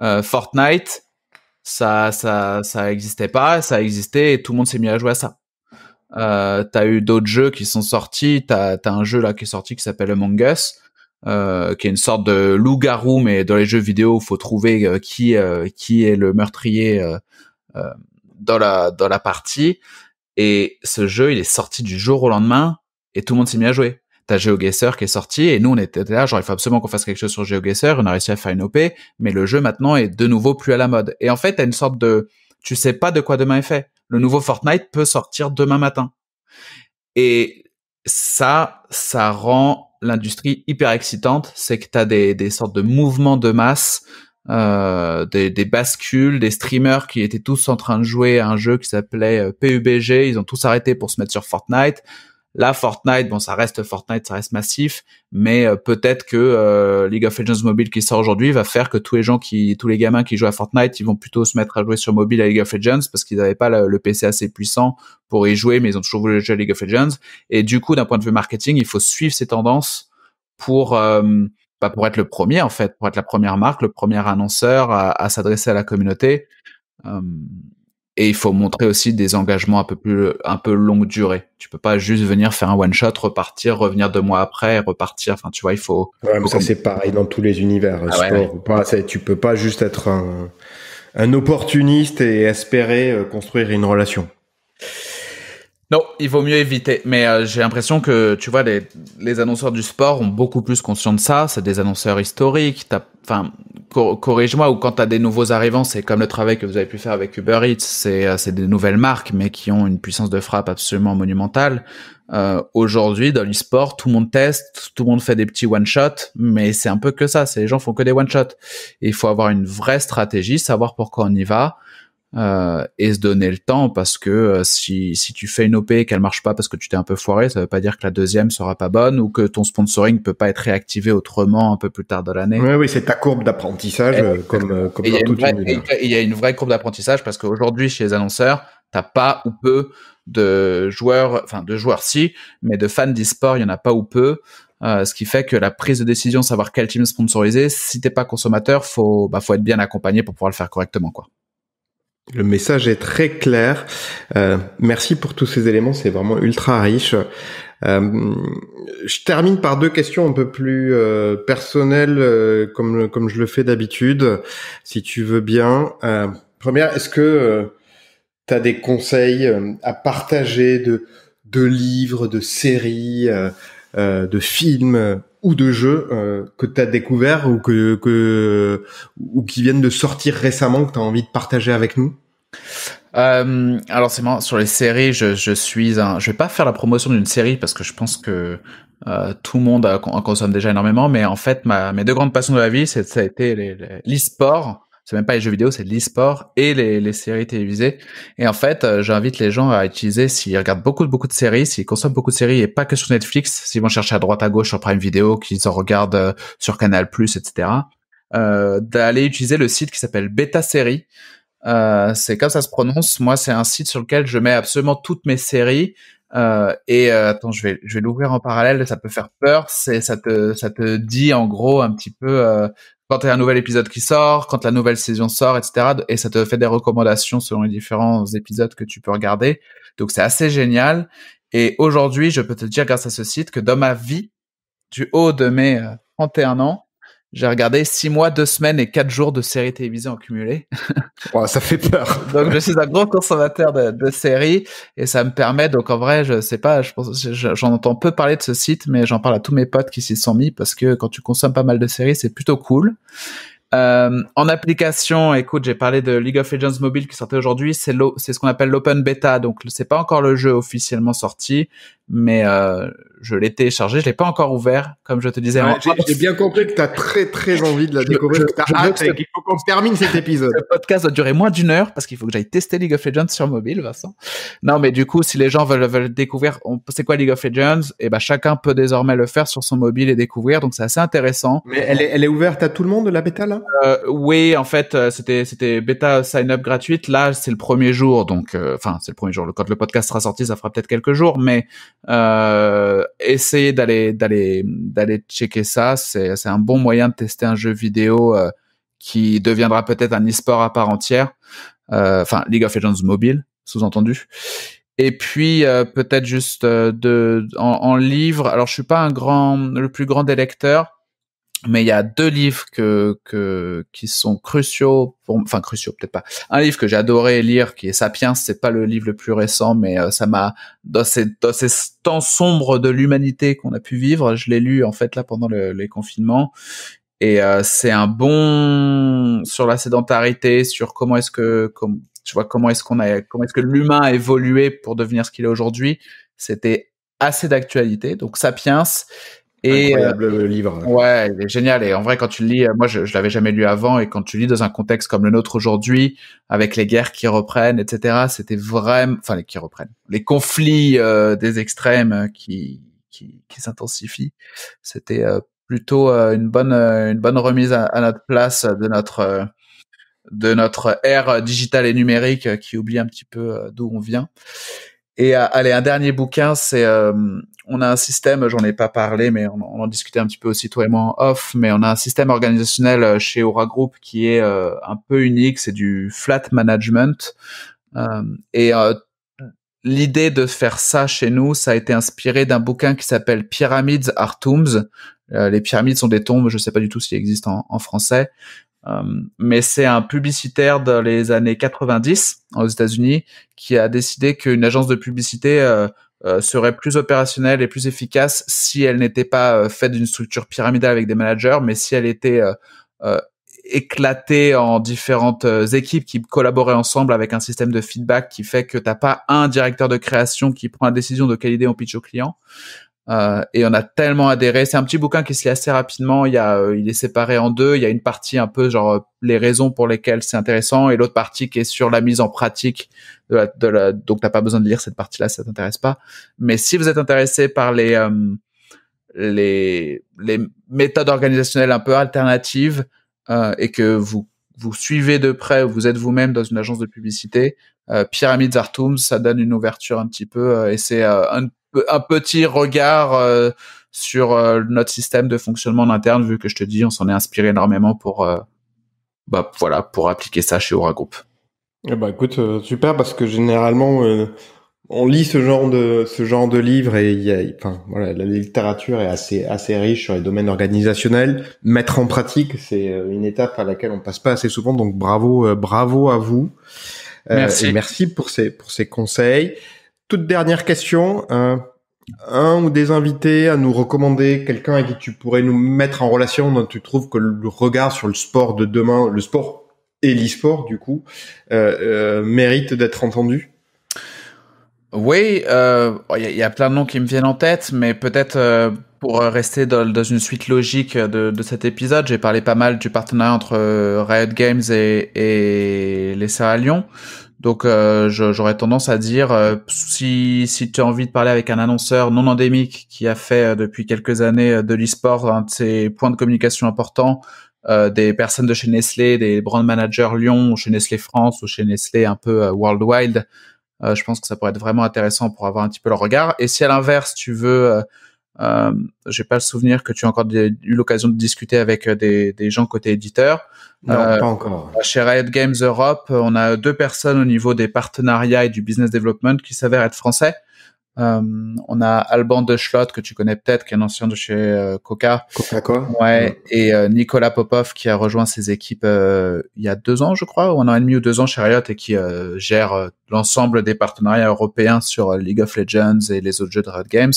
Fortnite, ça, ça, ça existait pas, ça existait et tout le monde s'est mis à jouer à ça. Euh, t'as eu d'autres jeux qui sont sortis, t'as as un jeu là qui est sorti qui s'appelle Among Us, euh, qui est une sorte de loup-garou, mais dans les jeux vidéo, faut trouver euh, qui euh, qui est le meurtrier dans la dans la partie. Et ce jeu, il est sorti du jour au lendemain et tout le monde s'est mis à jouer. T'as GeoGuessr qui est sorti et nous on était là genre il faut absolument qu'on fasse quelque chose sur GeoGuessr. On a réussi à faire une OP, mais le jeu maintenant est de nouveau plus à la mode. Et en fait, t'as une sorte de tu sais pas de quoi demain est fait. Le nouveau Fortnite peut sortir demain matin. Et ça, ça rend l'industrie hyper excitante, c'est que tu as des, des, sortes de mouvements de masse, euh, des, des, bascules, des streamers qui étaient tous en train de jouer à un jeu qui s'appelait euh, PUBG, ils ont tous arrêté pour se mettre sur Fortnite. Là, Fortnite, bon, ça reste Fortnite, ça reste massif, mais euh, peut-être que euh, League of Legends mobile qui sort aujourd'hui va faire que tous les gens qui, tous les gamins qui jouent à Fortnite, ils vont plutôt se mettre à jouer sur mobile à League of Legends parce qu'ils n'avaient pas le, PC assez puissant pour y jouer, mais ils ont toujours voulu jouer à League of Legends. Et du coup, d'un point de vue marketing, il faut suivre ces tendances pour euh, bah, pour être le premier en fait, pour être la première marque, le premier annonceur à, s'adresser à la communauté. Et il faut montrer aussi des engagements un peu plus, un peu longue durée. Tu peux pas juste venir faire un one shot, repartir, revenir deux mois après, repartir. Enfin, tu vois, il faut. Ouais, mais ça c'est pareil dans tous les univers. Ah sport, ouais, Pas, tu peux pas juste être un, opportuniste et espérer euh, construire une relation. Non, il vaut mieux éviter. Mais euh, j'ai l'impression que, tu vois, les, les, annonceurs du sport ont beaucoup plus conscience de ça. C'est des annonceurs historiques. Enfin, corrige-moi, ou quand tu as des nouveaux arrivants, c'est comme le travail que vous avez pu faire avec Uber Eats. Euh, c'est des nouvelles marques, mais qui ont une puissance de frappe absolument monumentale. Euh, Aujourd'hui, dans l'e-sport, tout le monde teste, tout le monde fait des petits one-shots, mais c'est un peu que ça. Les gens font que des one-shots. Il faut avoir une vraie stratégie, savoir pourquoi on y va. Euh, et se donner le temps parce que euh, si, si tu fais une OP et qu'elle marche pas parce que tu t'es un peu foiré, ça veut pas dire que la deuxième sera pas bonne ou que ton sponsoring peut pas être réactivé autrement un peu plus tard dans l'année. Oui, oui, c'est ta courbe d'apprentissage comme, comme dans toute Il y a une vraie courbe d'apprentissage parce qu'aujourd'hui chez les annonceurs, t'as pas ou peu de joueurs, enfin de joueurs si, mais de fans d'e-sport, il y en a pas ou peu. Euh, ce qui fait que la prise de décision, savoir quel team sponsoriser, si t'es pas consommateur, faut bah faut être bien accompagné pour pouvoir le faire correctement quoi. Le message est très clair. Euh, merci pour tous ces éléments, c'est vraiment ultra riche. Euh, je termine par deux questions un peu plus euh, personnelles, euh, comme comme je le fais d'habitude, si tu veux bien. première, est-ce que tu as des conseils à partager de de livres, de séries, de films ou de jeux euh, que tu as découvert ou que, que ou qui viennent de sortir récemment que tu as envie de partager avec nous euh, alors c'est moi sur les séries, je, je suis je vais pas faire la promotion d'une série parce que je pense que euh, tout le monde en consomme déjà énormément, mais en fait ma, mes deux grandes passions de la vie, c'est ça a été l'e-sport c'est même pas les jeux vidéo, c'est l'e-sport et les, les, séries télévisées. Et en fait, euh, j'invite les gens à utiliser, s'ils regardent beaucoup, beaucoup de séries, s'ils consomment beaucoup de séries et pas que sur Netflix, s'ils vont chercher à droite, à gauche sur Prime Video, qu'ils en regardent euh, sur Canal+, etc., euh, d'aller utiliser le site qui s'appelle Beta Série. Euh, c'est comme ça se prononce. Moi, c'est un site sur lequel je mets absolument toutes mes séries. Euh, et attends, je vais, je vais l'ouvrir en parallèle. Ça peut faire peur. C'est, ça te, ça te dit en gros un petit peu euh, quand il y a un nouvel épisode qui sort, quand la nouvelle saison sort, etc. Et ça te fait des recommandations selon les différents épisodes que tu peux regarder. Donc c'est assez génial. Et aujourd'hui, je peux te dire grâce à ce site que dans ma vie, du haut de mes 31 euh, ans, j'ai regardé 6 mois, 2 semaines et 4 jours de séries télévisées en cumulé. ça fait peur. donc je suis un gros consommateur de, séries et ça me permet donc en vrai, je sais pas, je j'en entends peu parler de ce site mais j'en parle à tous mes potes qui s'y sont mis parce que quand tu consommes pas mal de séries, c'est plutôt cool. Euh, en application, écoute, j'ai parlé de League of Legends Mobile qui sortait aujourd'hui. C'est, c'est ce qu'on appelle l'open beta, donc c'est pas encore le jeu officiellement sorti, mais euh, je l'ai téléchargé, je l'ai pas encore ouvert, comme je te disais. J'ai bien compris que tu as très très envie de la découvrir, je, que as hâte faut qu'on termine cet épisode. Le podcast doit durer moins d'une heure parce qu'il faut que j'aille tester League of Legends sur mobile, Vincent. Non, mais du coup, si les gens veulent, découvrir, c'est quoi League of Legends Et eh ben chacun peut désormais le faire sur son mobile et découvrir, donc c'est assez intéressant. Mais elle est, elle est ouverte à tout le monde la bêta là euh, Oui, en fait, euh, c'était c'était bêta sign up gratuite. Là, c'est le premier jour, donc euh, enfin c'est le premier jour. Quand le podcast sera sorti, ça fera peut-être quelques jours, mais euh, Essayer d'aller d'aller d'aller checker ça. C'est c'est un bon moyen de tester un jeu vidéo euh, qui deviendra peut-être un e-sport à part entière. Euh, enfin, League of Legends mobile, sous-entendu. Et puis peut-être juste de en, livre. Alors, je suis pas un grand le plus grand des lecteurs mais il y a deux livres que, qui sont cruciaux enfin cruciaux peut-être pas un livre que j'ai adoré lire qui est Sapiens c'est pas le livre le plus récent mais euh, ça m'a dans ces temps sombres de l'humanité qu'on a pu vivre je l'ai lu en fait là pendant les confinements et euh, c'est un bon sur la sédentarité sur comment est-ce que comme tu vois comment est-ce qu'on a comment est-ce que l'humain a évolué pour devenir ce qu'il est aujourd'hui c'était assez d'actualité donc Sapiens et, euh, Incroyable le livre. Ouais, il est génial. Et en vrai, quand tu le lis, euh, moi, je, je l'avais jamais lu avant. Et quand tu lis dans un contexte comme le nôtre aujourd'hui, avec les guerres qui reprennent, etc., c'était vraiment, enfin, les qui reprennent, les conflits euh, des extrêmes qui qui, qui s'intensifient. C'était plutôt une bonne une bonne remise à, à notre place de notre de notre ère digitale et numérique qui oublie un petit peu d'où on vient. Et allez, un dernier bouquin, c'est on a un système, j'en ai pas parlé, mais on, en discutait un petit peu aussi toi et moi off, mais on a un système organisationnel euh, chez Aura Group qui est euh, un peu unique, c'est du flat management. Euh, et l'idée de faire ça chez nous, ça a été inspiré d'un bouquin qui s'appelle Pyramids are Tombs. les pyramides sont des tombes, je sais pas du tout s'il existe en, français, mais c'est un publicitaire dans les années 90 aux États-Unis qui a décidé qu'une agence de publicité euh, serait plus opérationnelle et plus efficace si elle n'était pas euh, faite d'une structure pyramidale avec des managers, mais si elle était euh, éclatée en différentes équipes qui collaboraient ensemble avec un système de feedback qui fait que t'as pas un directeur de création qui prend la décision de quelle idée on pitch au client, euh, et on a tellement adhéré. C'est un petit bouquin qui se lit assez rapidement. Il, y a, euh, il est séparé en deux. Il y a une partie un peu genre euh, les raisons pour lesquelles c'est intéressant et l'autre partie qui est sur la mise en pratique. De la, de la... donc t'as pas besoin de lire cette partie-là, ça t'intéresse pas. Mais si vous êtes intéressé par les euh, les, méthodes organisationnelles un peu alternatives et que vous vous suivez de près, vous êtes vous-même dans une agence de publicité, Pyramids Artums, ça donne une ouverture un petit peu et c'est un un petit regard euh, sur euh, notre système de fonctionnement en interne, vu que je te dis, on s'en est inspiré énormément pour, euh, bah, voilà, pour appliquer ça chez Aura Group. Eh ben, écoute, super, parce que généralement, on lit ce genre de, ce genre de livre et il y a, enfin, voilà, la littérature est assez, assez riche sur les domaines organisationnels. Mettre en pratique, c'est une étape à laquelle on passe pas assez souvent, donc bravo, bravo à vous. merci. Et merci pour ces, pour ces conseils. Toute dernière question. Euh, un ou des invités à nous recommander quelqu'un avec qui tu pourrais nous mettre en relation dont tu trouves que le regard sur le sport de demain, le sport et l'e-sport du coup, euh, euh, mérite d'être entendu oui, il y, a plein de noms qui me viennent en tête, mais peut-être pour rester dans, une suite logique de, cet épisode, j'ai parlé pas mal du partenariat entre Riot Games et, les à Lyon. Donc euh, j'aurais tendance à dire euh, si, si tu as envie de parler avec un annonceur non endémique qui a fait euh, depuis quelques années de l'e-sport un de ses points de communication importants, des personnes de chez Nestlé, des brand managers Lyon, ou chez Nestlé France ou chez Nestlé un peu worldwide, je pense que ça pourrait être vraiment intéressant pour avoir un petit peu leur regard. Et si à l'inverse tu veux euh, j'ai pas le souvenir que tu as encore eu l'occasion de discuter avec euh, des, des gens côté éditeur. Non, euh, pas encore. Chez Riot Games Europe, on a deux personnes au niveau des partenariats et du business development qui s'avèrent être français. Euh, on a Alban de Schlott, que tu connais peut-être, qui est un ancien de chez Coca. coca quoi Ouais. Et Nicolas Popov, qui a rejoint ses équipes il y a deux ans, je crois, ou un an et demi ou deux ans chez Riot, et qui gère l'ensemble des partenariats européens sur League of Legends et les autres jeux de Riot Games.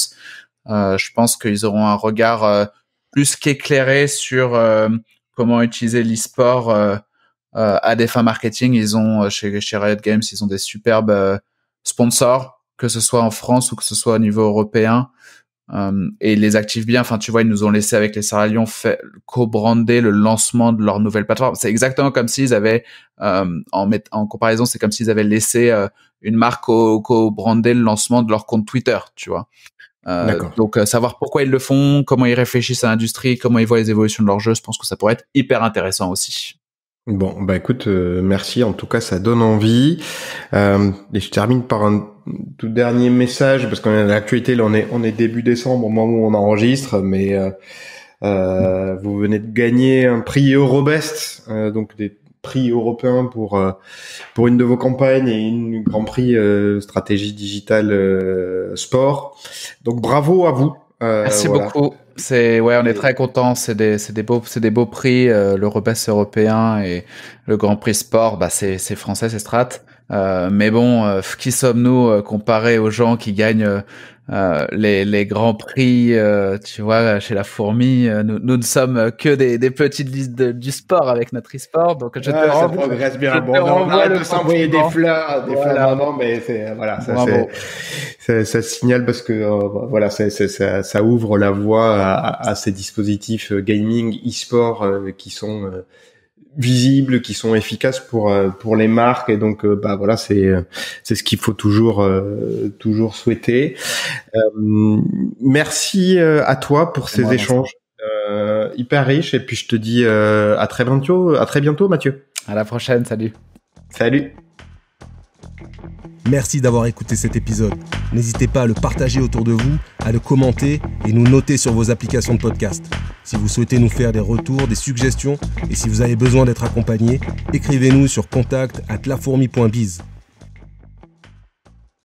Euh, je pense qu'ils auront un regard euh, plus qu'éclairé sur euh, comment utiliser l'e-sport à des fins marketing. Ils ont chez, Riot Games, ils ont des superbes sponsors, que ce soit en France ou que ce soit au niveau européen. et ils les activent bien. Enfin, tu vois, ils nous ont laissé avec les Sarah co-brander le lancement de leur nouvelle plateforme. C'est exactement comme s'ils avaient, en, comparaison, c'est comme s'ils avaient laissé une marque co-brander le lancement de leur compte Twitter, tu vois. Euh, donc euh, savoir pourquoi ils le font, comment ils réfléchissent à l'industrie, comment ils voient les évolutions de leur jeu, je pense que ça pourrait être hyper intéressant aussi. Bon, bah écoute, euh, merci. En tout cas, ça donne envie. et je termine par un tout dernier message parce qu'on est à l'actualité. Là, on est on est début décembre au moment où on enregistre, mais mm. vous venez de gagner un prix Eurobest, donc des prix européen pour euh, pour une de vos campagnes et une Grand Prix euh, stratégie digitale euh, sport. Donc bravo à vous. Merci beaucoup. C'est ouais, on est très contents. C'est des, des beaux c'est des beaux prix. le repas européen et le Grand Prix sport, bah c'est c'est français, c'est Strat. mais bon, qui sommes-nous comparé aux gens qui gagnent euh, les, les, grands prix, euh, tu vois, chez la fourmi, euh, nous, nous, ne sommes que des, des petites listes de, du sport avec notre e-sport. Donc, je te renvoie, ça progresse bien. Bon, on arrête de s'envoyer des fleurs, des fleurs non, mais c'est, euh, voilà, ça, c'est ça, ça, signale parce que, euh, voilà, ça, ça, ouvre la voie à, à ces dispositifs gaming, e-sport qui sont visibles, qui sont efficaces pour euh, pour les marques et donc euh, bah voilà c'est euh, c'est ce qu'il faut toujours toujours souhaiter. merci à toi pour ces échanges hyper riches et puis je te dis à très bientôt à très bientôt Mathieu. À la prochaine, salut. Salut. Merci d'avoir écouté cet épisode. N'hésitez pas à le partager autour de vous, à le commenter et nous noter sur vos applications de podcast. Si vous souhaitez nous faire des retours, des suggestions et si vous avez besoin d'être accompagné, écrivez-nous sur contact at lafourmi.biz.